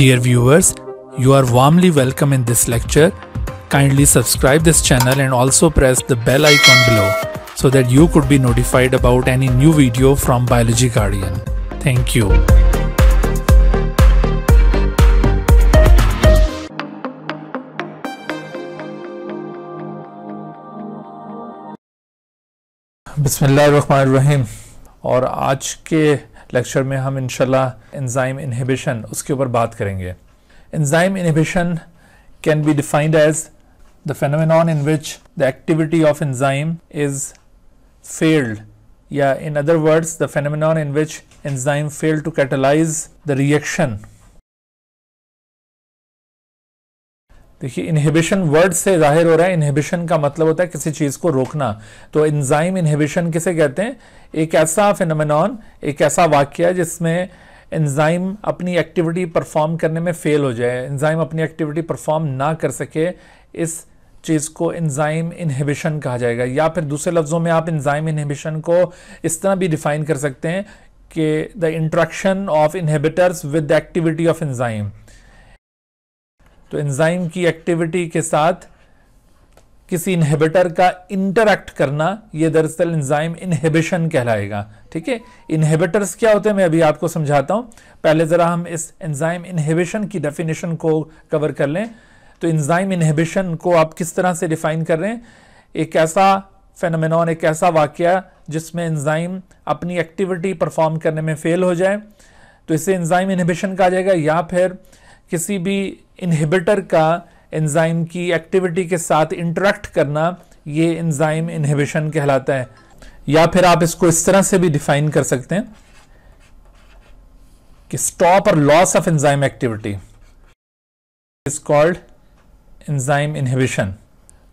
Dear viewers, you are warmly welcome in this lecture. Kindly subscribe this channel and also press the bell icon below so that you could be notified about any new video from Biology Guardian. Thank you. Bismillahirrahmanirrahim. और आज के lecture में हम इनशाला enzyme inhibition उसके ऊपर बात करेंगे enzyme inhibition can be defined as the phenomenon in which the activity of enzyme is failed या in other words the phenomenon in which enzyme failed to catalyse the reaction देखिए inhibition word से जाहिर हो रहा है inhibition का मतलब होता है किसी चीज़ को रोकना तो इंजाइम इनहिबिशन किसे कहते हैं एक ऐसा फिनमिनॉन एक ऐसा वाक्य जिसमें एंजाइम अपनी एक्टिविटी परफॉर्म करने में फेल हो जाए एंजाइम अपनी एक्टिविटी परफॉर्म ना कर सके इस चीज़ को एंजाइम इनहिबिशन कहा जाएगा या फिर दूसरे लफ्ज़ों में आप एंजाइम इनहिबिशन को इस तरह भी डिफाइन कर सकते हैं कि the interaction of inhibitors with the activity of enzyme तो एंजाइम की एक्टिविटी के साथ किसी इनहिबिटर का इंटरैक्ट करना ये दरअसल इंजाइम इनहिबिशन कहलाएगा ठीक है इनहिबिटर्स क्या होते हैं मैं अभी आपको समझाता हूँ पहले ज़रा हम इस एंजाइम इनहिबिशन की डेफिनेशन को कवर कर लें तो इंजाइम इनहिबिशन को आप किस तरह से डिफाइन कर रहे हैं एक ऐसा फेनोमेनॉन एक ऐसा वाक्य जिसमें इंजाइम अपनी एक्टिविटी परफॉर्म करने में फेल हो जाए तो इसे इंजाइम इनहिबिशन कहा जाएगा या फिर किसी भी इनहिबिटर का एंजाइम की एक्टिविटी के साथ इंटरेक्ट करना ये एंजाइम इनहिबिशन कहलाता है या फिर आप इसको इस तरह से भी डिफाइन कर सकते हैं कि स्टॉप और loss of enzyme activity is called enzyme inhibition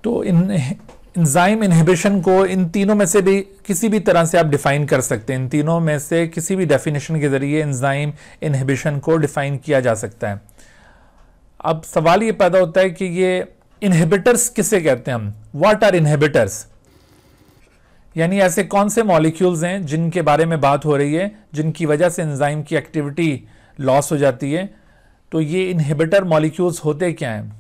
तो इन इंजाइम इनहिबिशन को इन तीनों में से भी किसी भी तरह से आप डिफाइन कर सकते हैं इन तीनों में से किसी भी डेफिनेशन के ज़रिए इंजाइम इनहिबिशन को डिफाइन किया जा सकता है अब सवाल ये पैदा होता है कि ये इनहिबिटर्स किसे कहते हैं हम व्हाट आर इनहिबिटर्स यानी ऐसे कौन से मॉलिक्यूल्स हैं जिनके बारे में बात हो रही है जिनकी वजह से एंजाइम की एक्टिविटी लॉस हो जाती है तो ये इनहिबिटर मॉलिक्यूल्स होते क्या हैं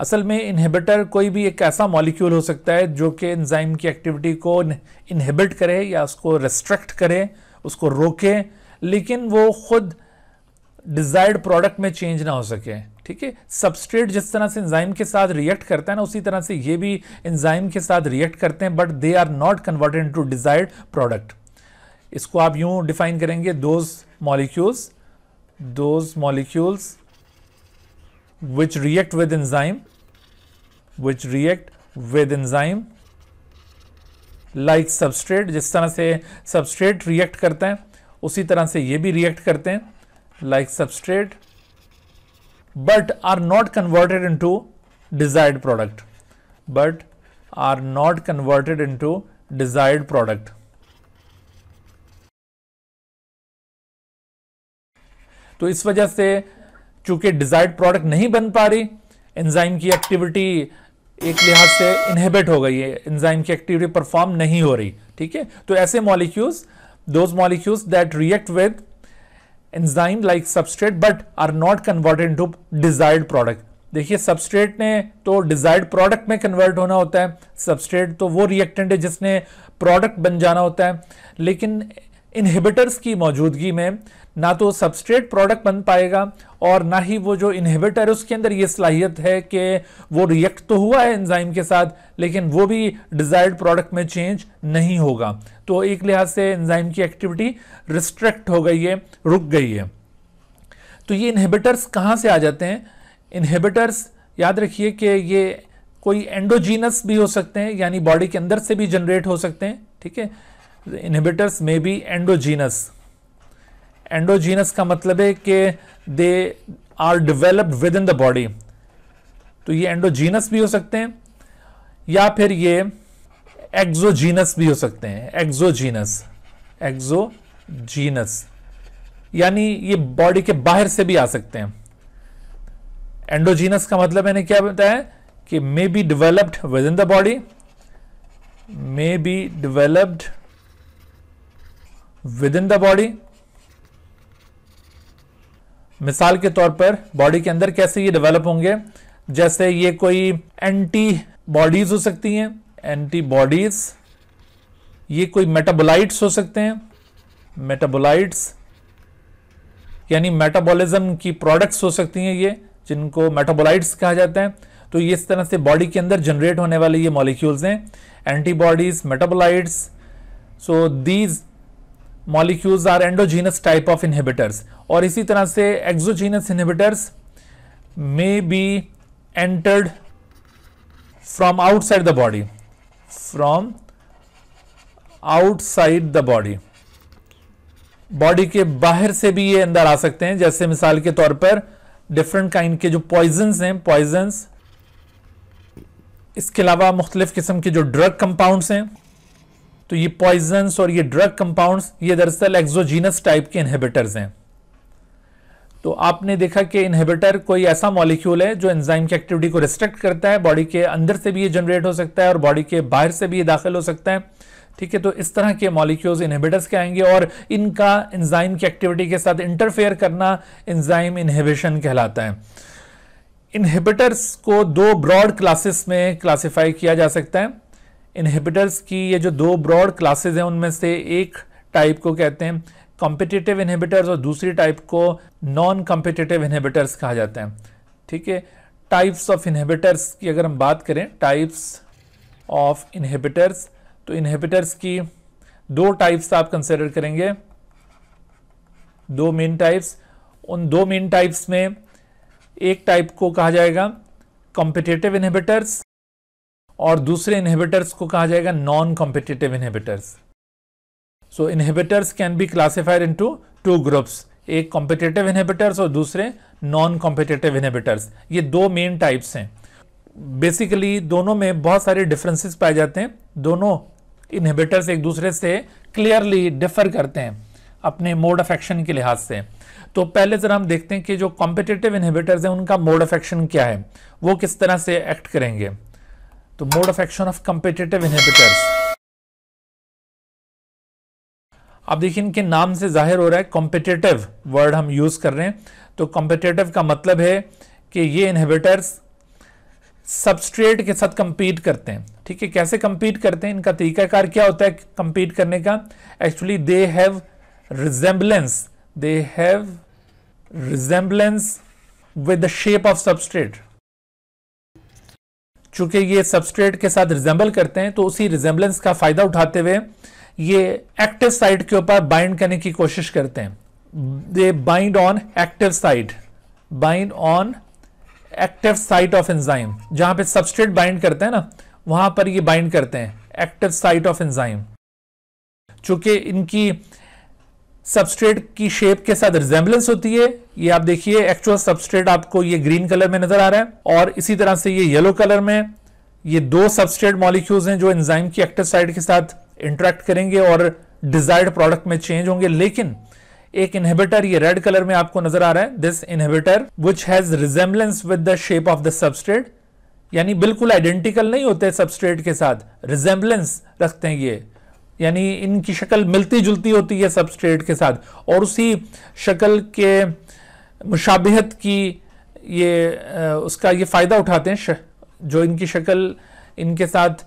असल में इनहिबिटर कोई भी एक ऐसा मॉलिक्यूल हो सकता है जो कि एंजाइम की एक्टिविटी को इनहिबिट करे या उसको रेस्ट्रिक्ट करे उसको रोके लेकिन वो खुद डिज़ायर्ड प्रोडक्ट में चेंज ना हो सके ठीक है सबस्ट्रेट जिस तरह से इंजाइम के साथ रिएक्ट करता है ना उसी तरह से ये भी इंजाइम के साथ रिएक्ट करते हैं but they are not converted to desired product इसको आप यूं डिफाइन करेंगे those molecules those molecules which react with enzyme which react with enzyme like substrate जिस तरह से सबस्ट्रेट रिएक्ट करता है उसी तरह से ये भी रिएक्ट करते हैं like substrate but are not converted into desired product but are not converted into desired product तो इस वजह से चूंकि डिजायर्ड प्रोडक्ट नहीं बन पा रही एंजाइम की एक्टिविटी एक लिहाज से इनहेबिट हो गई है एंजाइम की एक्टिविटी परफॉर्म नहीं हो रही ठीक है तो ऐसे molecules those molecules that react with enzyme like substrate but are not converted into desired product देखिए सबस्ट्रेट ने तो डिजायर्ड प्रोडक्ट में कन्वर्ट होना होता है सबस्ट्रेट तो वो रिएक्टेंट है जिसने प्रोडक्ट बन जाना होता है लेकिन इनहिबिटर्स की मौजूदगी में ना तो सबस्ट्रेट प्रोडक्ट बन पाएगा और ना ही वो जो इनहिबिटर उसके अंदर ये सलाहियत है कि वो रिएक्ट तो हुआ है एंजाइम के साथ लेकिन वो भी डिज़ायर्ड प्रोडक्ट में चेंज नहीं होगा तो एक लिहाज से एंजाइम की एक्टिविटी रिस्ट्रिक्ट हो गई है रुक गई है तो ये इन्हीबिटर्स कहाँ से आ जाते हैं इन्हीबिटर्स याद रखिए कि ये कोई एंडोजीनस भी हो सकते हैं यानी बॉडी के अंदर से भी जनरेट हो सकते हैं ठीक है इन्हीबिटर्स में भी एंडोजीनस एंडोजीनस का मतलब है कि they are developed within the body तो ये एंडोजीनस भी हो सकते हैं या फिर ये एक्जोजीनस भी हो सकते हैं एक्जोजीनस एक्जोजीनस यानी ये बॉडी के बाहर से भी आ सकते हैं एंडोजीनस का मतलब मैंने क्या बताया कि may be developed within the body may be developed within the body मिसाल के तौर पर बॉडी के अंदर कैसे ये डेवलप होंगे जैसे ये कोई एंटी बॉडीज हो सकती हैं एंटी बॉडीज ये कोई मेटाबोलाइट्स हो सकते हैं मेटाबोलाइट्स यानी मेटाबॉलिज्म की प्रोडक्ट्स हो सकती हैं ये जिनको मेटाबोलाइट्स कहा जाता है तो ये इस तरह से बॉडी के अंदर जनरेट होने वाले ये मॉलिक्यूल्स हैं antibodies metabolites so these molecules are endogenous type of inhibitors और इसी तरह से exogenous inhibitors may be entered from outside the body from outside the body body के बाहर से भी ये अंदर आ सकते हैं जैसे मिसाल के तौर पर डिफरेंट काइंड के जो पॉइजन्स हैं पॉइजन्स इसके अलावा मुख्तलिफ किस्म के जो ड्रग कंपाउंड्स हैं तो ये पॉइजन और ये ड्रग कंपाउंड ये दरअसल एक्सोजीनस टाइप के इनहेबिटर्स हैं तो आपने देखा कि इनहिबिटर कोई ऐसा मॉलिक्यूल है जो एंजाइम की एक्टिविटी को रिस्ट्रिक्ट करता है बॉडी के अंदर से भी ये जनरेट हो सकता है और बॉडी के बाहर से भी ये दाखिल हो सकता है ठीक है तो इस तरह के मॉलिक्यूल्स इनहिबिटर्स के आएंगे और इनका एंजाइम की एक्टिविटी के साथ इंटरफेयर करना एंजाइम इनहिबिशन कहलाता है इनहिबिटर्स को दो ब्रॉड क्लासेस में क्लासीफाई किया जा सकता है इनहिबिटर्स की ये जो दो ब्रॉड क्लासेज हैं उनमें से एक टाइप को कहते हैं कॉम्पिटिटिव इनहिबिटर्स और दूसरी टाइप को नॉन कॉम्पिटिटिव इनहिबिटर्स कहा जाता है ठीक है टाइप्स ऑफ इनहिबिटर्स की अगर हम बात करें टाइप्स ऑफ इनहिबिटर्स तो इनहिबिटर्स की दो टाइप्स आप कंसिडर करेंगे दो मेन टाइप्स उन दो मेन टाइप्स में एक टाइप को कहा जाएगा कॉम्पिटेटिव इनहिबिटर्स और दूसरे इनहिबिटर्स को कहा जाएगा non competitive inhibitors so inhibitors can be classified into two groups एक कॉम्पिटेटिव इनहिबिटर्स और दूसरे नॉन कॉम्पिटेटिव इनहिबिटर्स ये दो मेन टाइप्स हैं बेसिकली दोनों में बहुत सारे डिफरेंसेस पाए जाते हैं दोनों इनहिबिटर्स एक दूसरे से क्लियरली डिफर करते हैं अपने मोड ऑफ एक्शन के लिहाज से तो पहले जरा हम देखते हैं कि जो कॉम्पिटेटिव इनहिबिटर्स हैं उनका मोड ऑफ एक्शन क्या है वो किस तरह से एक्ट करेंगे तो mode of action of competitive inhibitors आप देखिए इनके नाम से जाहिर हो रहा है कॉम्पिटेटिव वर्ड हम यूज कर रहे हैं तो कॉम्पिटेटिव का मतलब है कि ये इनहेबिटर्स सबस्ट्रेट के साथ कंपीट करते हैं ठीक है कैसे कंपीट करते हैं इनका तरीकाकार क्या होता है कंपीट करने का actually they have resemblance they have resemblance with the shape of substrate चूंकि ये सबस्ट्रेट के साथ रिजेंबल करते हैं तो उसी रिजेंबलेंस का फायदा उठाते हुए ये एक्टिव साइड के ऊपर बाइंड करने की कोशिश करते हैं they bind on active site bind on active site of enzyme जहां पे सबस्ट्रेट बाइंड करते हैं ना वहां पर ये बाइंड करते हैं एक्टिव साइट ऑफ एंजाइम चूंकि इनकी सबस्ट्रेट की शेप के साथ रिजेंबलेंस होती है ये आप देखिए एक्चुअल सबस्ट्रेट आपको ये ग्रीन कलर में नजर आ रहा है और इसी तरह से ये येलो कलर में ये दो सबस्ट्रेट मॉलिक्यूल्स हैं जो एंजाइम की एक्टिव साइड के साथ इंटरेक्ट करेंगे और डिजायर्ड प्रोडक्ट में चेंज होंगे लेकिन एक इनहेबिटर ये रेड कलर में आपको नजर आ रहा है this inhibitor which has resemblance with the shape of the substrate यानी बिल्कुल आइडेंटिकल नहीं होते सबस्ट्रेट के साथ रिजेंबलेंस रखते हैं ये यानी इनकी शक्ल मिलती जुलती होती है सबस्ट्रेट के साथ और उसी शक्ल के मुशाबहत की ये उसका ये फ़ायदा उठाते हैं जो इनकी शक्ल इनके साथ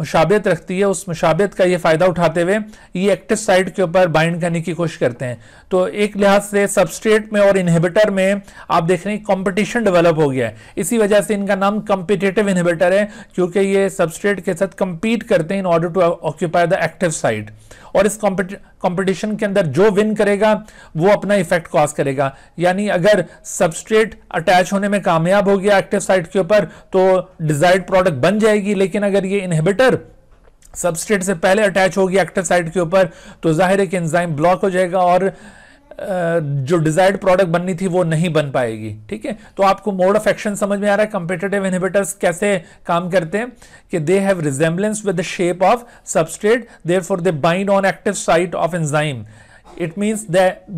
मुशाबियत रखती है उस मुशाबियत का ये फ़ायदा उठाते हुए ये एक्टिव साइट के ऊपर बाइंड करने की कोशिश करते हैं तो एक लिहाज से सबस्ट्रेट में और इनहिबिटर में आप देख रहे हैं कॉम्पिटिशन डेवलप हो गया है इसी वजह से इनका नाम कम्पिटेटिव इनहिबिटर है क्योंकि ये सबस्ट्रेट के साथ कम्पीट करते हैं in order to occupy the active site और इस कंपटीशन के अंदर जो विन करेगा वो अपना इफेक्ट कॉज करेगा यानी अगर सबस्ट्रेट अटैच होने में कामयाब हो गया एक्टिव साइट के ऊपर तो डिजायर्ड प्रोडक्ट बन जाएगी लेकिन अगर ये इनहिबिटर सबस्ट्रेट से पहले अटैच होगी एक्टिव साइट के ऊपर तो जाहिर है कि एंजाइम ब्लॉक हो जाएगा और जो डिजायर्ड प्रोडक्ट बननी थी वो नहीं बन पाएगी ठीक है तो आपको मोड ऑफ एक्शन समझ में आ रहा है कंपेटेटिव इनहिबिटर्स कैसे काम करते हैं कि they have resemblance with the shape of substrate therefore they bind on active site of enzyme it means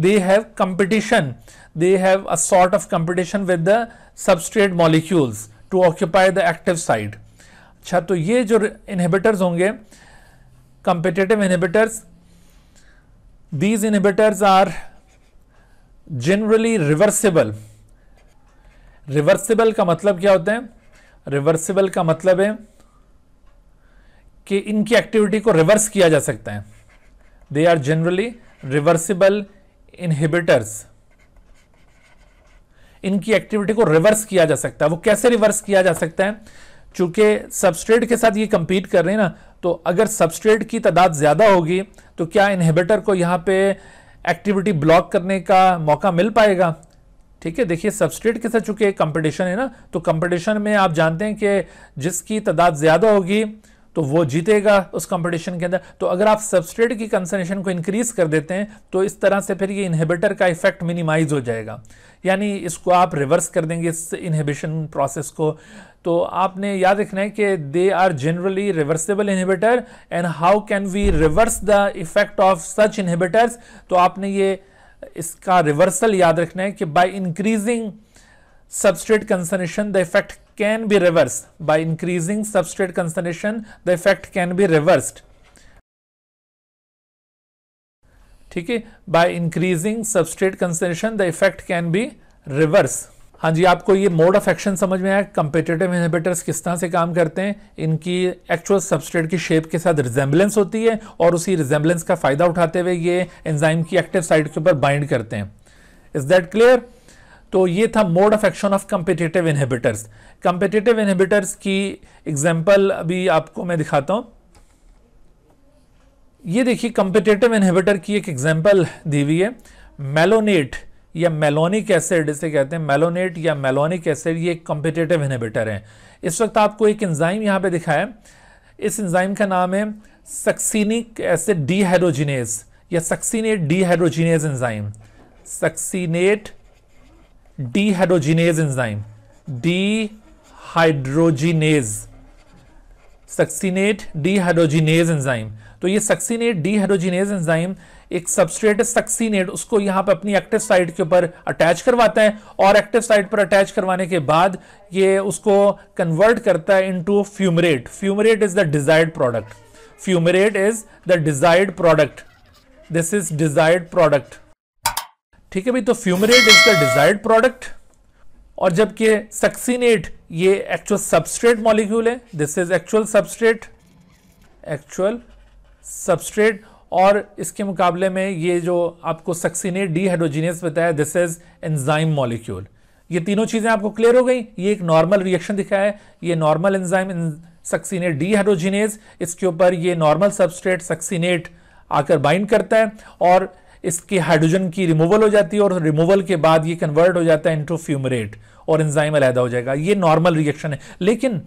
they have competition they have a sort of competition with the substrate molecules to occupy the active site अच्छा तो ये जो inhibitors होंगे competitive inhibitors these inhibitors are generally reversible reversible का मतलब क्या होता है रिवर्सिबल का मतलब है कि इनकी एक्टिविटी को रिवर्स किया जा सकता है they are generally reversible inhibitors इनकी एक्टिविटी को रिवर्स किया जा सकता है वो कैसे रिवर्स किया जा सकता है चूंकि सबस्ट्रेट के साथ ये कंपीट कर रहे हैं ना तो अगर सबस्ट्रेट की तादाद ज़्यादा होगी तो क्या इनहिबिटर को यहां पे एक्टिविटी ब्लॉक करने का मौका मिल पाएगा ठीक है देखिए सबस्ट्रेट के साथ चूंकि कंपटीशन है ना तो कंपटीशन में आप जानते हैं कि जिसकी तादाद ज़्यादा होगी तो वो जीतेगा उस कंपटीशन के अंदर तो अगर आप सबस्ट्रेट की कंसनेशन को इंक्रीज़ कर देते हैं तो इस तरह से फिर ये इन्हेबिटर का इफेक्ट मिनिमाइज हो जाएगा यानी इसको आप रिवर्स कर देंगे इस इनहेबिशन प्रोसेस को तो आपने याद रखना है कि they are generally reversible inhibitor and how can we reverse the effect of such inhibitors तो आपने ये इसका रिवर्सल याद रखना है कि by increasing substrate concentration the effect can be reverse by increasing substrate concentration the effect can be reversed ठीक है by increasing substrate concentration the effect can be reverse हाँ जी आपको ये मोड ऑफ एक्शन समझ में आया कंपेटेटिव इनहिबिटर्स किस तरह से काम करते हैं इनकी एक्चुअल सबस्ट्रेट की शेप के साथ रिजेंबलेंस होती है और उसी रिजेंबलेंस का फ़ायदा उठाते हुए ये एंजाइम की एक्टिव साइड के ऊपर बाइंड करते हैं इज़ दैट क्लियर तो ये था mode of action of competitive inhibitors competitive inhibitors की एग्जाम्पल अभी आपको मैं दिखाता हूँ ये देखिए कंपिटेटिव इनहिबिटर की एक एग्जाम्पल दी हुई है मेलोनेट या मेलोनिक एसिड इसे कहते हैं मेलोनेट या मेलोनिक एसिड ये कम्पिटेटिव इनिबेटर हैं इस वक्त आपको एक इंजाइम यहाँ पे दिखाया है इस इंजाइम का नाम है सक्सीनिक एसिड डीहाइड्रोजिनेज या succinate dehydrogenase enzyme succinate dehydrogenase enzyme dehydrogenase succinate dehydrogenase enzyme तो ये सक्सीनेट डीहाइड्रोजिनेज इंजाइम एक सबस्ट्रेट सक्सीनेट उसको यहां पर अपनी एक्टिव साइट के ऊपर अटैच करवाता है और एक्टिव साइट पर अटैच करवाने के बाद ये उसको कन्वर्ट करता है into fumarate fumarate is the desired product fumarate is the desired product this is desired product ठीक है भाई तो fumarate is the desired product और जबकि सक्सीनेट ये एक्चुअल सबस्ट्रेट मॉलिक्यूल है this is actual substrate actual substrate और इसके मुकाबले में ये जो आपको सक्सीनेट डीहाइड्रोजीनेस बताया दिस इज एंजाइम मॉलिक्यूल ये तीनों चीज़ें आपको क्लियर हो गई ये एक नॉर्मल रिएक्शन दिखा है ये नॉर्मल एंजाइम डी डीहाइड्रोजीनेस इसके ऊपर ये नॉर्मल सबस्ट्रेट सक्सीनेट आकर बाइंड करता है और इसकी हाइड्रोजन की रिमूवल हो जाती है और रिमूवल के बाद ये कन्वर्ट हो जाता है इंटू फ्यूमरेट और एंजाइम अलहदा हो जाएगा ये नॉर्मल रिएक्शन है लेकिन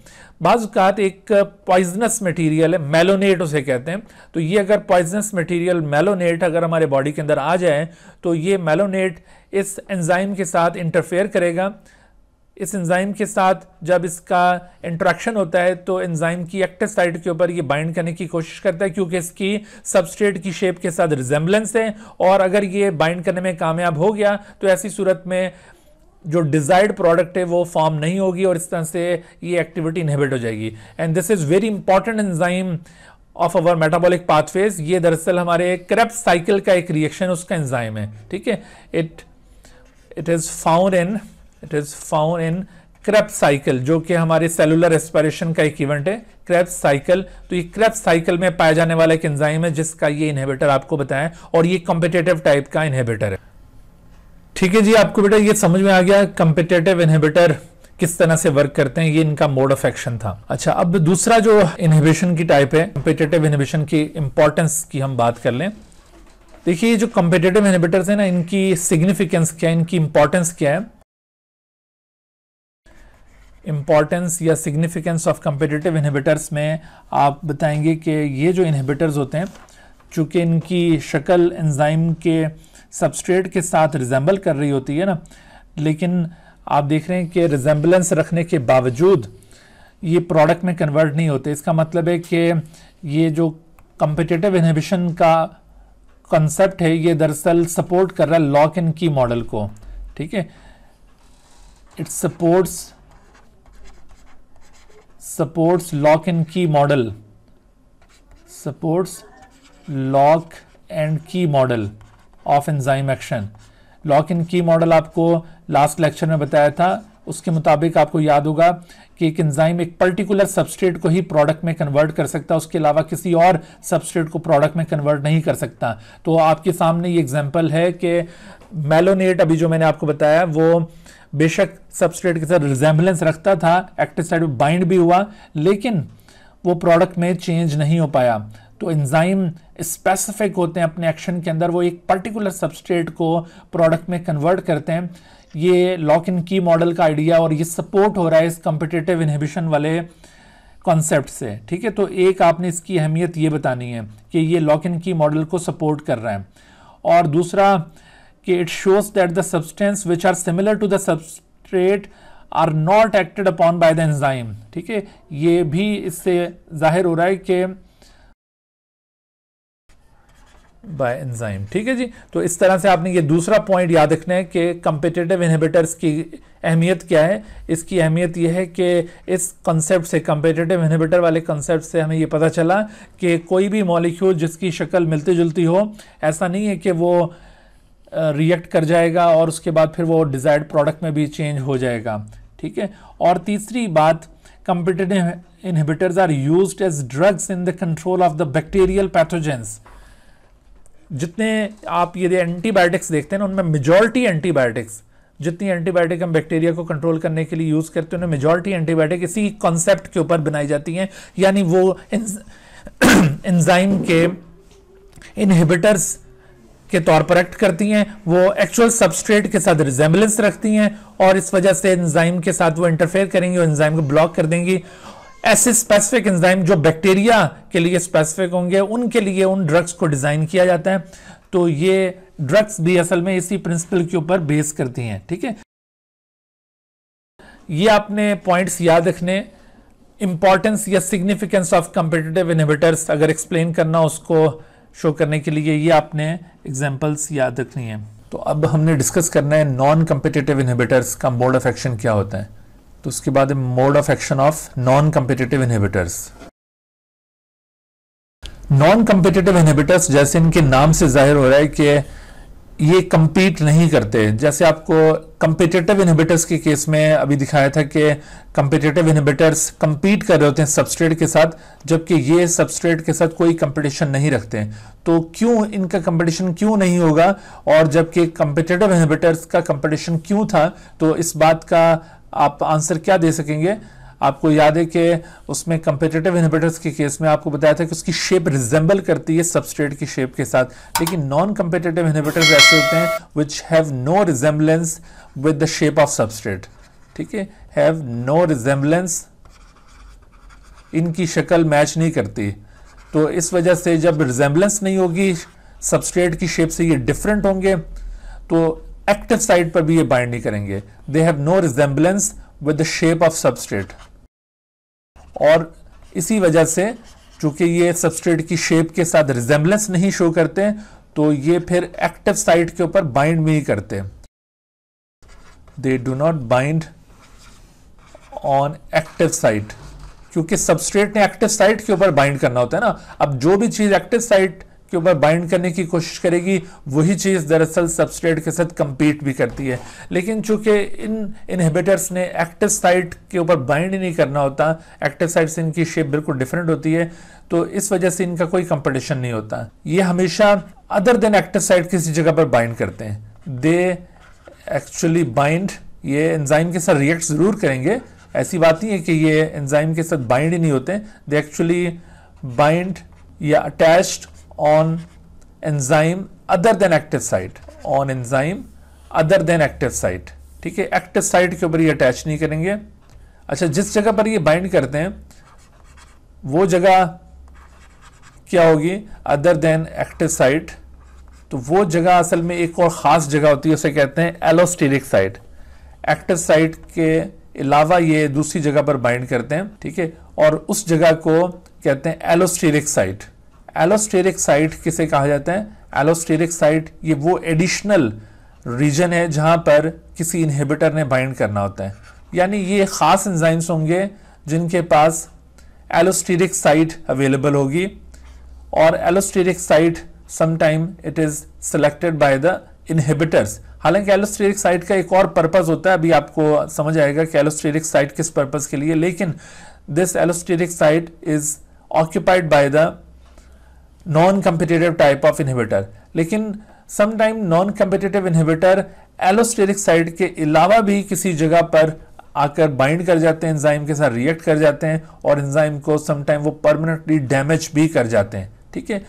बाज़ात एक पॉइजनस मटेरियल है मेलोनेट उसे कहते हैं तो ये अगर पॉइजनस मटेरियल मेलोनेट अगर हमारे बॉडी के अंदर आ जाए तो ये मेलोनेट इस एंजाइम के साथ इंटरफेयर करेगा इस एंजाइम के साथ जब इसका इंट्रैक्शन होता है तो एंजाइम की एक्टिव साइड के ऊपर ये बाइंड करने की कोशिश करता है क्योंकि इसकी सबस्ट्रेट की शेप के साथ रिजेम्बलेंस है और अगर ये बाइंड करने में कामयाब हो गया तो ऐसी सूरत में जो डिजायर्ड प्रोडक्ट है वो फॉर्म नहीं होगी और इस तरह से ये एक्टिविटी इनहेबिट हो जाएगी and this is very important enzyme of our metabolic pathways ये दरअसल हमारे क्रेप साइकिल का एक रिएक्शन उसका एंजाइम है ठीक है it it is found in it is found in Krebs cycle जो कि हमारे सेलुलर एस्पायरेशन का एक इवेंट है क्रेप्स साइकिल तो ये क्रेप्स साइकिल में पाया जाने वाला एक एंजाइम है जिसका ये इनहेबिटर आपको बताएं और ये कॉम्पिटेटिव टाइप का इनहेबिटर है ठीक है जी आपको बेटा ये समझ में आ गया कॉम्पिटेटिव इनहेबिटर किस तरह से वर्क करते हैं ये इनका मोड ऑफ एक्शन था अच्छा अब दूसरा जो इनहिबिशन की टाइप है कॉम्पिटेटिव इनहिबिशन की इंपॉर्टेंस की हम बात कर लें देखिए जो कॉम्पिटेटिव इनहिबिटर्स है ना इनकी सिग्निफिकेंस क्या है इनकी इंपॉर्टेंस क्या है इम्पॉर्टेंस या सिग्निफिकेंस ऑफ कम्पिटिटिव इन्हीबिटर्स में आप बताएंगे कि ये जो इन्हीबिटर्स होते हैं चूँकि इनकी शक्ल एंजाइम के सबस्ट्रेट के साथ रिजेंबल कर रही होती है ना लेकिन आप देख रहे हैं कि रिजेंबलेंस रखने के बावजूद ये प्रोडक्ट में कन्वर्ट नहीं होते इसका मतलब है कि ये जो कम्पिटेटिव इनहिबिशन का कंसेप्ट है ये दरअसल सपोर्ट कर रहा है लॉक इन की मॉडल को ठीक है it's supports supports lock and key model supports lock and key model of enzyme action lock in key model आपको लास्ट लेक्चर में बताया था उसके मुताबिक आपको याद होगा कि एक एंजाइम एक पर्टिकुलर सबस्ट्रेट को ही प्रोडक्ट में कन्वर्ट कर सकता है उसके अलावा किसी और सबस्ट्रेट को प्रोडक्ट में कन्वर्ट नहीं कर सकता तो आपके सामने ये एग्जांपल है कि मेलोनेट अभी जो मैंने आपको बताया वो बेशक सबस्ट्रेट के साथ रिजेम्बलेंस रखता था एक्टिव साइड में बाइंड भी हुआ लेकिन वो प्रोडक्ट में चेंज नहीं हो पाया तो एंजाइम स्पेसिफिक होते हैं अपने एक्शन के अंदर वो एक पर्टिकुलर सबस्ट्रेट को प्रोडक्ट में कन्वर्ट करते हैं ये लॉक इन की मॉडल का आइडिया और ये सपोर्ट हो रहा है इस कम्पिटेटिव इनहिबिशन वाले कॉन्सेप्ट से ठीक है तो एक आपने इसकी अहमियत ये बतानी है कि ये लॉक इन की मॉडल को सपोर्ट कर रहा है और दूसरा कि it shows that the substance which are similar to the substrate are not acted upon by the enzyme ठीक है ये भी इससे जाहिर हो रहा है कि बाय एंजाइम ठीक है जी तो इस तरह से आपने ये दूसरा पॉइंट याद रखना है कि कंपिटेटिव इनहिबिटर्स की अहमियत क्या है इसकी अहमियत यह है कि इस कंसेप्ट से कंपिटेटिव इनहिबिटर वाले कंसेप्ट से हमें ये पता चला कि कोई भी मॉलिक्यूल जिसकी शक्ल मिलती जुलती हो ऐसा नहीं है कि वो रिएक्ट कर जाएगा और उसके बाद फिर वो डिज़ायर्ड प्रोडक्ट में भी चेंज हो जाएगा ठीक है और तीसरी बात competitive inhibitors are use as drugs in the control of the bacterial pathogens जितने आप ये एंटीबायोटिक्स देखते हैं ना उनमें मेजॉरिटी एंटीबायोटिक्स जितनी एंटीबायोटिक हम बैक्टीरिया को कंट्रोल करने के लिए यूज़ करते हैं मेजोरिटी मेजॉरिटी एंटीबायोटिक इसी कॉन्सेप्ट के ऊपर बनाई जाती हैं यानी वो एंजाइम के इनहिबिटर्स के तौर पर एक्ट करती हैं वो एक्चुअल सबस्ट्रेट के साथ रिजेंबलेंस रखती हैं और इस वजह से एंजाइम के साथ वो इंटरफेयर करेंगी और एंजाइम को ब्लॉक कर देंगी ऐसे स्पेसिफिक एंजाइम जो बैक्टीरिया के लिए स्पेसिफिक होंगे उनके लिए उन ड्रग्स को डिज़ाइन किया जाता है तो ये ड्रग्स भी असल में इसी प्रिंसिपल के ऊपर बेस करती हैं ठीक है ये आपने पॉइंट्स याद रखने इंपॉर्टेंस या सिग्निफिकेंस ऑफ कंपिटेटिव इनिवेटर्स अगर एक्सप्लेन करना उसको शो करने के लिए ये आपने एग्जाम्पल्स याद रखनी है तो अब हमने डिस्कस करना है नॉन कम्पिटेटिव इनहिबिटर्स का मोड ऑफ एक्शन क्या होता है तो उसके बाद mode of action of non competitive inhibitors non competitive inhibitors जैसे इनके नाम से जाहिर हो रहा है कि ये कंपीट नहीं करते जैसे आपको कंपिटेटिव इनहिबिटर्स के केस में अभी दिखाया था कि कंपिटेटिव इनहिबिटर्स कंपीट कर रहे होते हैं सबस्ट्रेट के साथ जबकि ये सबस्ट्रेट के साथ कोई कंपटीशन नहीं रखते तो क्यों इनका कंपटीशन क्यों नहीं होगा और जबकि कंपिटेटिव इनहिबिटर्स का कंपटीशन क्यों था तो इस बात का आप आंसर क्या दे सकेंगे आपको याद है कि उसमें कंपेटेटिव इनहिबिटर्स के केस में आपको बताया था कि उसकी शेप रिजेंबल करती है सबस्ट्रेट की शेप के साथ लेकिन नॉन कंपेटेटिव इनहिबिटर्स ऐसे होते हैं which have no resemblance with the shape of substrate ठीक है हैव नो रिजेंबलेंस इनकी शक्ल मैच नहीं करती तो इस वजह से जब रिजेंबलेंस नहीं होगी सबस्ट्रेट की शेप से ये डिफरेंट होंगे तो एक्टिव साइड पर भी ये बाइंड नहीं करेंगे they have no resemblance with the shape of substrate और इसी वजह से चूंकि ये सबस्ट्रेट की शेप के साथ रिजेम्बलेंस नहीं शो करते तो ये फिर एक्टिव साइट के ऊपर बाइंड नहीं करते they do not bind on active site क्योंकि सबस्ट्रेट ने एक्टिव साइट के ऊपर बाइंड करना होता है ना अब जो भी चीज़ एक्टिव साइट के ऊपर बाइंड करने की कोशिश करेगी वही चीज़ दरअसल सबस्ट्रेट के साथ कंपीट भी करती है लेकिन चूंकि इन इनहिबिटर्स ने एक्टिव साइट के ऊपर बाइंड नहीं करना होता एक्टिव साइट से इनकी शेप बिल्कुल डिफरेंट होती है तो इस वजह से इनका कोई कंपटीशन नहीं होता ये हमेशा अदर देन एक्टिव साइट किसी जगह पर बाइंड करते हैं दे एक्चुअली बाइंड ये एंजाइम के साथ रिएक्ट ज़रूर करेंगे ऐसी बात नहीं है कि ये एंजाइम के साथ बाइंड ही नहीं होते दे एक्चुअली बाइंड या attached on enzyme other than active site on enzyme other than active site ठीक है एक्टिव साइट के ऊपर ये अटैच नहीं करेंगे अच्छा जिस जगह पर ये बाइंड करते हैं वो जगह क्या होगी अदर देन एक्टिव साइट तो वो जगह असल में एक और ख़ास जगह होती है उसे कहते हैं एलोस्टेरिक साइट एक्टिव साइट के अलावा ये दूसरी जगह पर बाइंड करते हैं ठीक है और उस जगह को कहते हैं एलोस्टेरिक साइट एलोस्टेरिक साइट किसे कहा जाता है एलोस्टेरिक साइट ये वो एडिशनल रीजन है जहाँ पर किसी इनहिबिटर ने बाइंड करना होता है यानी ये ख़ास एंजाइम्स होंगे जिनके पास एलोस्टेरिक साइट अवेलेबल होगी और allosteric site sometime it is selected by the inhibitors हालांकि एलोस्टेरिक साइट का एक और पर्पज़ होता है अभी आपको समझ आएगा कि एलोस्टेरिक साइट किस पर्पज़ के लिए लेकिन this allosteric site is occupied by the non competitive type of inhibitor लेकिन sometime non competitive inhibitor allosteric site के अलावा भी किसी जगह पर आकर बाइंड कर जाते हैं एंजाइम के साथ रिएक्ट कर जाते हैं और एंजाइम को समटाइम वो परमानेंटली डैमेज भी कर जाते हैं ठीक है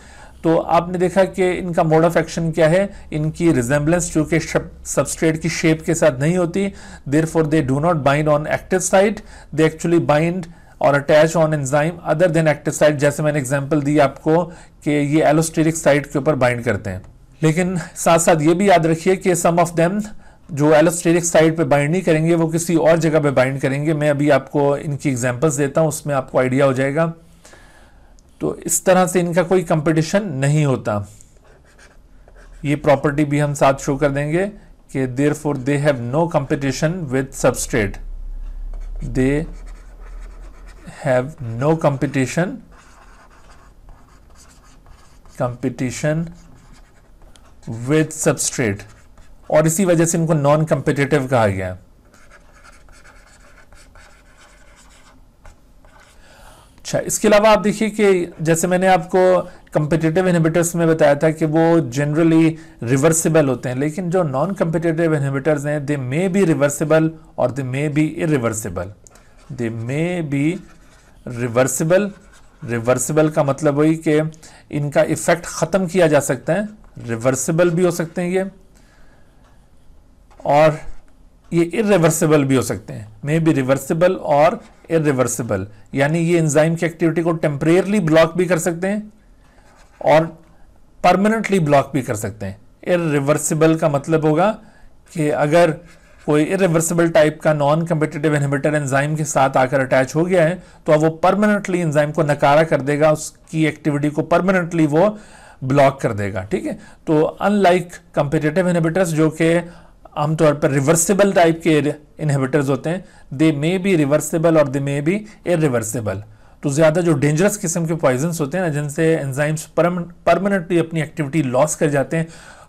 तो आपने देखा कि इनका मोड ऑफ एक्शन क्या है इनकी रिजेंबलेंस चूँकि सबस्ट्रेट की शेप के साथ नहीं होती therefore they do not bind on active site they actually bind और attach on enzyme other than active site जैसे मैंने एग्जाम्पल दी आपको कि ये एलोस्टेरिक साइट के ऊपर बाइंड करते हैं लेकिन साथ साथ ये भी याद रखिए कि सम ऑफ देम जो एलोस्टेरिक साइट पे बाइंड नहीं करेंगे वो किसी और जगह पे बाइंड करेंगे मैं अभी आपको इनकी एग्जाम्पल्स देता हूँ उसमें आपको आइडिया हो जाएगा तो इस तरह से इनका कोई कंपटीशन नहीं होता ये प्रॉपर्टी भी हम साथ शो कर देंगे कि therefore they have no competition with substrate they have no competition competition with substrate और इसी वजह से इनको नॉन कंपिटेटिव कहा गया अच्छा इसके अलावा आप देखिए कि जैसे मैंने आपको कंपिटेटिव इनहिबिटर्स में बताया था कि वो जनरली रिवर्सिबल होते हैं लेकिन जो नॉन कंपिटेटिव इनहिबिटर्स हैं दे मे बी रिवर्सिबल और they may be irreversible they may be reversible reversible का मतलब वही कि इनका इफेक्ट ख़त्म किया जा सकता है रिवर्सिबल भी हो सकते हैं ये और ये इरिवर्सिबल भी हो सकते हैं मे बी रिवर्सिबल और इरिवर्सिबल यानी ये एंजाइम की एक्टिविटी को टेम्परेरली ब्लॉक भी कर सकते हैं और परमानेंटली ब्लॉक भी कर सकते हैं इरिवर्सिबल का मतलब होगा कि अगर कोई इरिवर्सिबल टाइप का नॉन कम्पिटेटिव इनहिबिटर एंजाइम के साथ आकर अटैच हो गया है तो अब वो परमानेंटली एंजाइम को नकारा कर देगा उसकी एक्टिविटी को परमानेंटली वो ब्लॉक कर देगा ठीक है तो अनलाइक कम्पिटेटिव इनहिबिटर्स जो कि आमतौर पर रिवर्सिबल टाइप के इनहिबिटर्स होते हैं दे मे बी रिवर्सिबल और दे मे बी इरिवर्सिबल तो ज़्यादा जो डेंजरस किस्म के पॉइजन्स होते हैं ना जिनसे एंजाइम्स परमानेंटली अपनी एक्टिविटी लॉस कर जाते हैं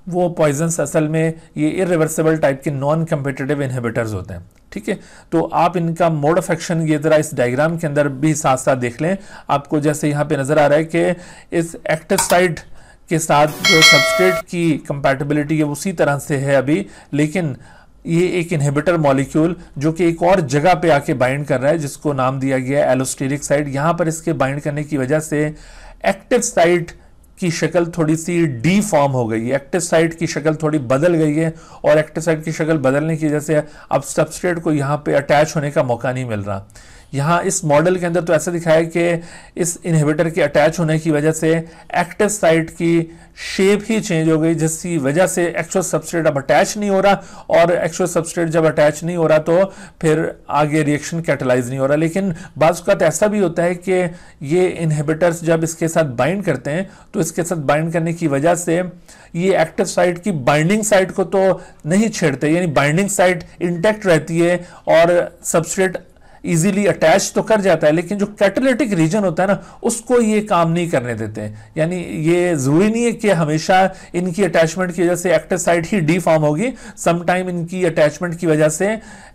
वो पॉइजन्स असल में ये इरिवर्सिबल टाइप के नॉन कम्पिटेटिव इनहिबिटर्स होते हैं ठीक है तो आप इनका मोड ऑफ एक्शन ये ज़रा इस डायग्राम के अंदर भी साथ साथ देख लें आपको जैसे यहाँ पे नज़र आ रहा है कि इस एक्टिव साइड के साथ जो सबस्ट्रेट की कंपैटिबिलिटी है उसी तरह से है अभी लेकिन ये एक इनहिबिटर मॉलिक्यूल जो कि एक और जगह पे आके बाइंड कर रहा है जिसको नाम दिया गया है एलोस्टेरिक साइड यहाँ पर इसके बाइंड करने की वजह से एक्टिव साइड की शक्ल थोड़ी सी डी फॉर्म हो गई है एक्टिव साइड की शक्ल थोड़ी बदल गई है और एक्टिव साइड की शक्ल बदलने की वजह से अब सबस्ट्रेट को यहाँ पे अटैच होने का मौका नहीं मिल रहा यहाँ इस मॉडल के अंदर तो ऐसा दिखाया कि इस इनहिबिटर के अटैच होने की वजह से एक्टिव साइट की शेप ही चेंज हो गई जिसकी वजह से एक्चुअल सब्सट्रेट अब अटैच नहीं हो रहा और एक्चुअल सब्सट्रेट जब अटैच नहीं हो रहा तो फिर आगे रिएक्शन कैटलाइज नहीं हो रहा लेकिन बाद का ऐसा भी होता है कि ये इनहिबिटर्स जब इसके साथ बाइंड करते हैं तो इसके साथ बाइंड करने की वजह से ये एक्टिव साइट की बाइंडिंग साइट को तो नहीं छेड़ते यानी बाइंडिंग साइट इंटैक्ट रहती है और सब्सट्रेट इजीली अटैच तो कर जाता है लेकिन जो कैटलेटिक रीजन होता है ना उसको ये काम नहीं करने देते हैं यानी ये ज़रूरी नहीं है कि हमेशा इनकी अटैचमेंट की वजह से एक्टेसाइड ही डी फॉर्म होगी समटाइम इनकी अटैचमेंट की वजह से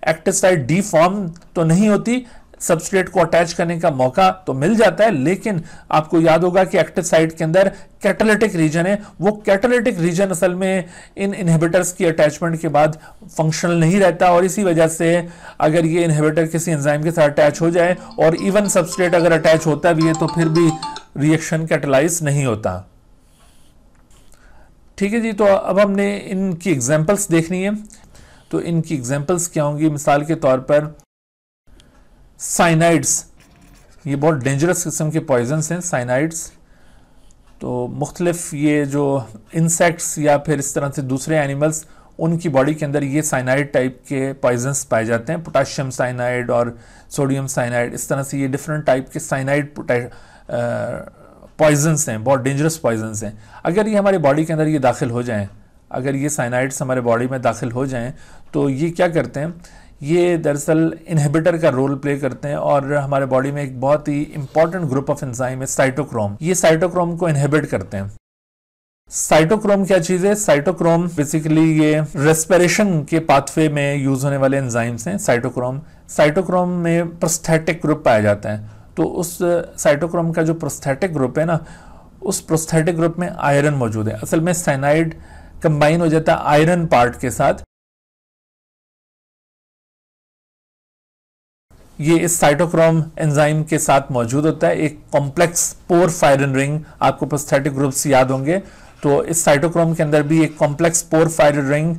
एक्टेसाइड डीफॉर्म डी फॉर्म तो नहीं होती सबस्ट्रेट को अटैच करने का मौका तो मिल जाता है लेकिन आपको याद होगा कि एक्टिव साइट के अंदर कैटालिटिक रीजन है वो कैटालिटिक रीजन असल में इन इनहिबिटर्स की अटैचमेंट के बाद फंक्शनल नहीं रहता और इसी वजह से अगर ये इनहिबिटर किसी एंजाइम के साथ अटैच हो जाए और इवन सबस्ट्रेट अगर अटैच होता भी है तो फिर भी रिएक्शन कैटलाइज नहीं होता ठीक है जी तो अब हमने इनकी एग्जाम्पल्स देखनी है तो इनकी एग्जाम्पल्स क्या होंगी मिसाल के तौर पर साइनाइड्स ये बहुत डेंजरस किस्म के पॉइजन्स हैं साइनाइड्स तो मुख्तलिफ ये जो इंसेक्ट्स या फिर इस तरह से दूसरे एनिमल्स उनकी बॉडी के अंदर ये साइनाइड टाइप के पॉइजन्स पाए जाते हैं पोटाशियम साइनाइड और सोडियम साइनाइड इस तरह से ये डिफरेंट टाइप के साइनाइड पॉइजन्स हैं बहुत डेंजरस पॉइजन्स हैं अगर ये हमारे बॉडी के अंदर ये दाखिल हो जाएँ अगर ये साइनाइड्स हमारे बॉडी में दाखिल हो जाएँ तो ये क्या करते हैं ये दरअसल इनहिबिटर का रोल प्ले करते हैं और हमारे बॉडी में एक बहुत ही इंपॉर्टेंट ग्रुप ऑफ एंजाइम है साइटोक्रोम ये साइटोक्रोम को इनहिबिट करते हैं साइटोक्रोम क्या चीज है साइटोक्रोम बेसिकली ये रेस्पिरेशन के पाथवे में यूज होने वाले एंजाइम्स हैं साइटोक्रोम साइटोक्रोम में प्रोस्थेटिक ग्रुप पाया जाता है तो उस साइटोक्रोम का जो प्रोस्थेटिक ग्रुप है ना उस प्रोस्थेटिक ग्रुप में आयरन मौजूद है असल में साइनाइड कंबाइन हो जाता है आयरन पार्ट के साथ ये इस साइटोक्रोम एंजाइम के साथ मौजूद होता है एक कॉम्प्लेक्स पोर फायरन रिंग आपको पस्थेटिक ग्रुप्स याद होंगे तो इस साइटोक्रोम के अंदर भी एक complex porphyrin ring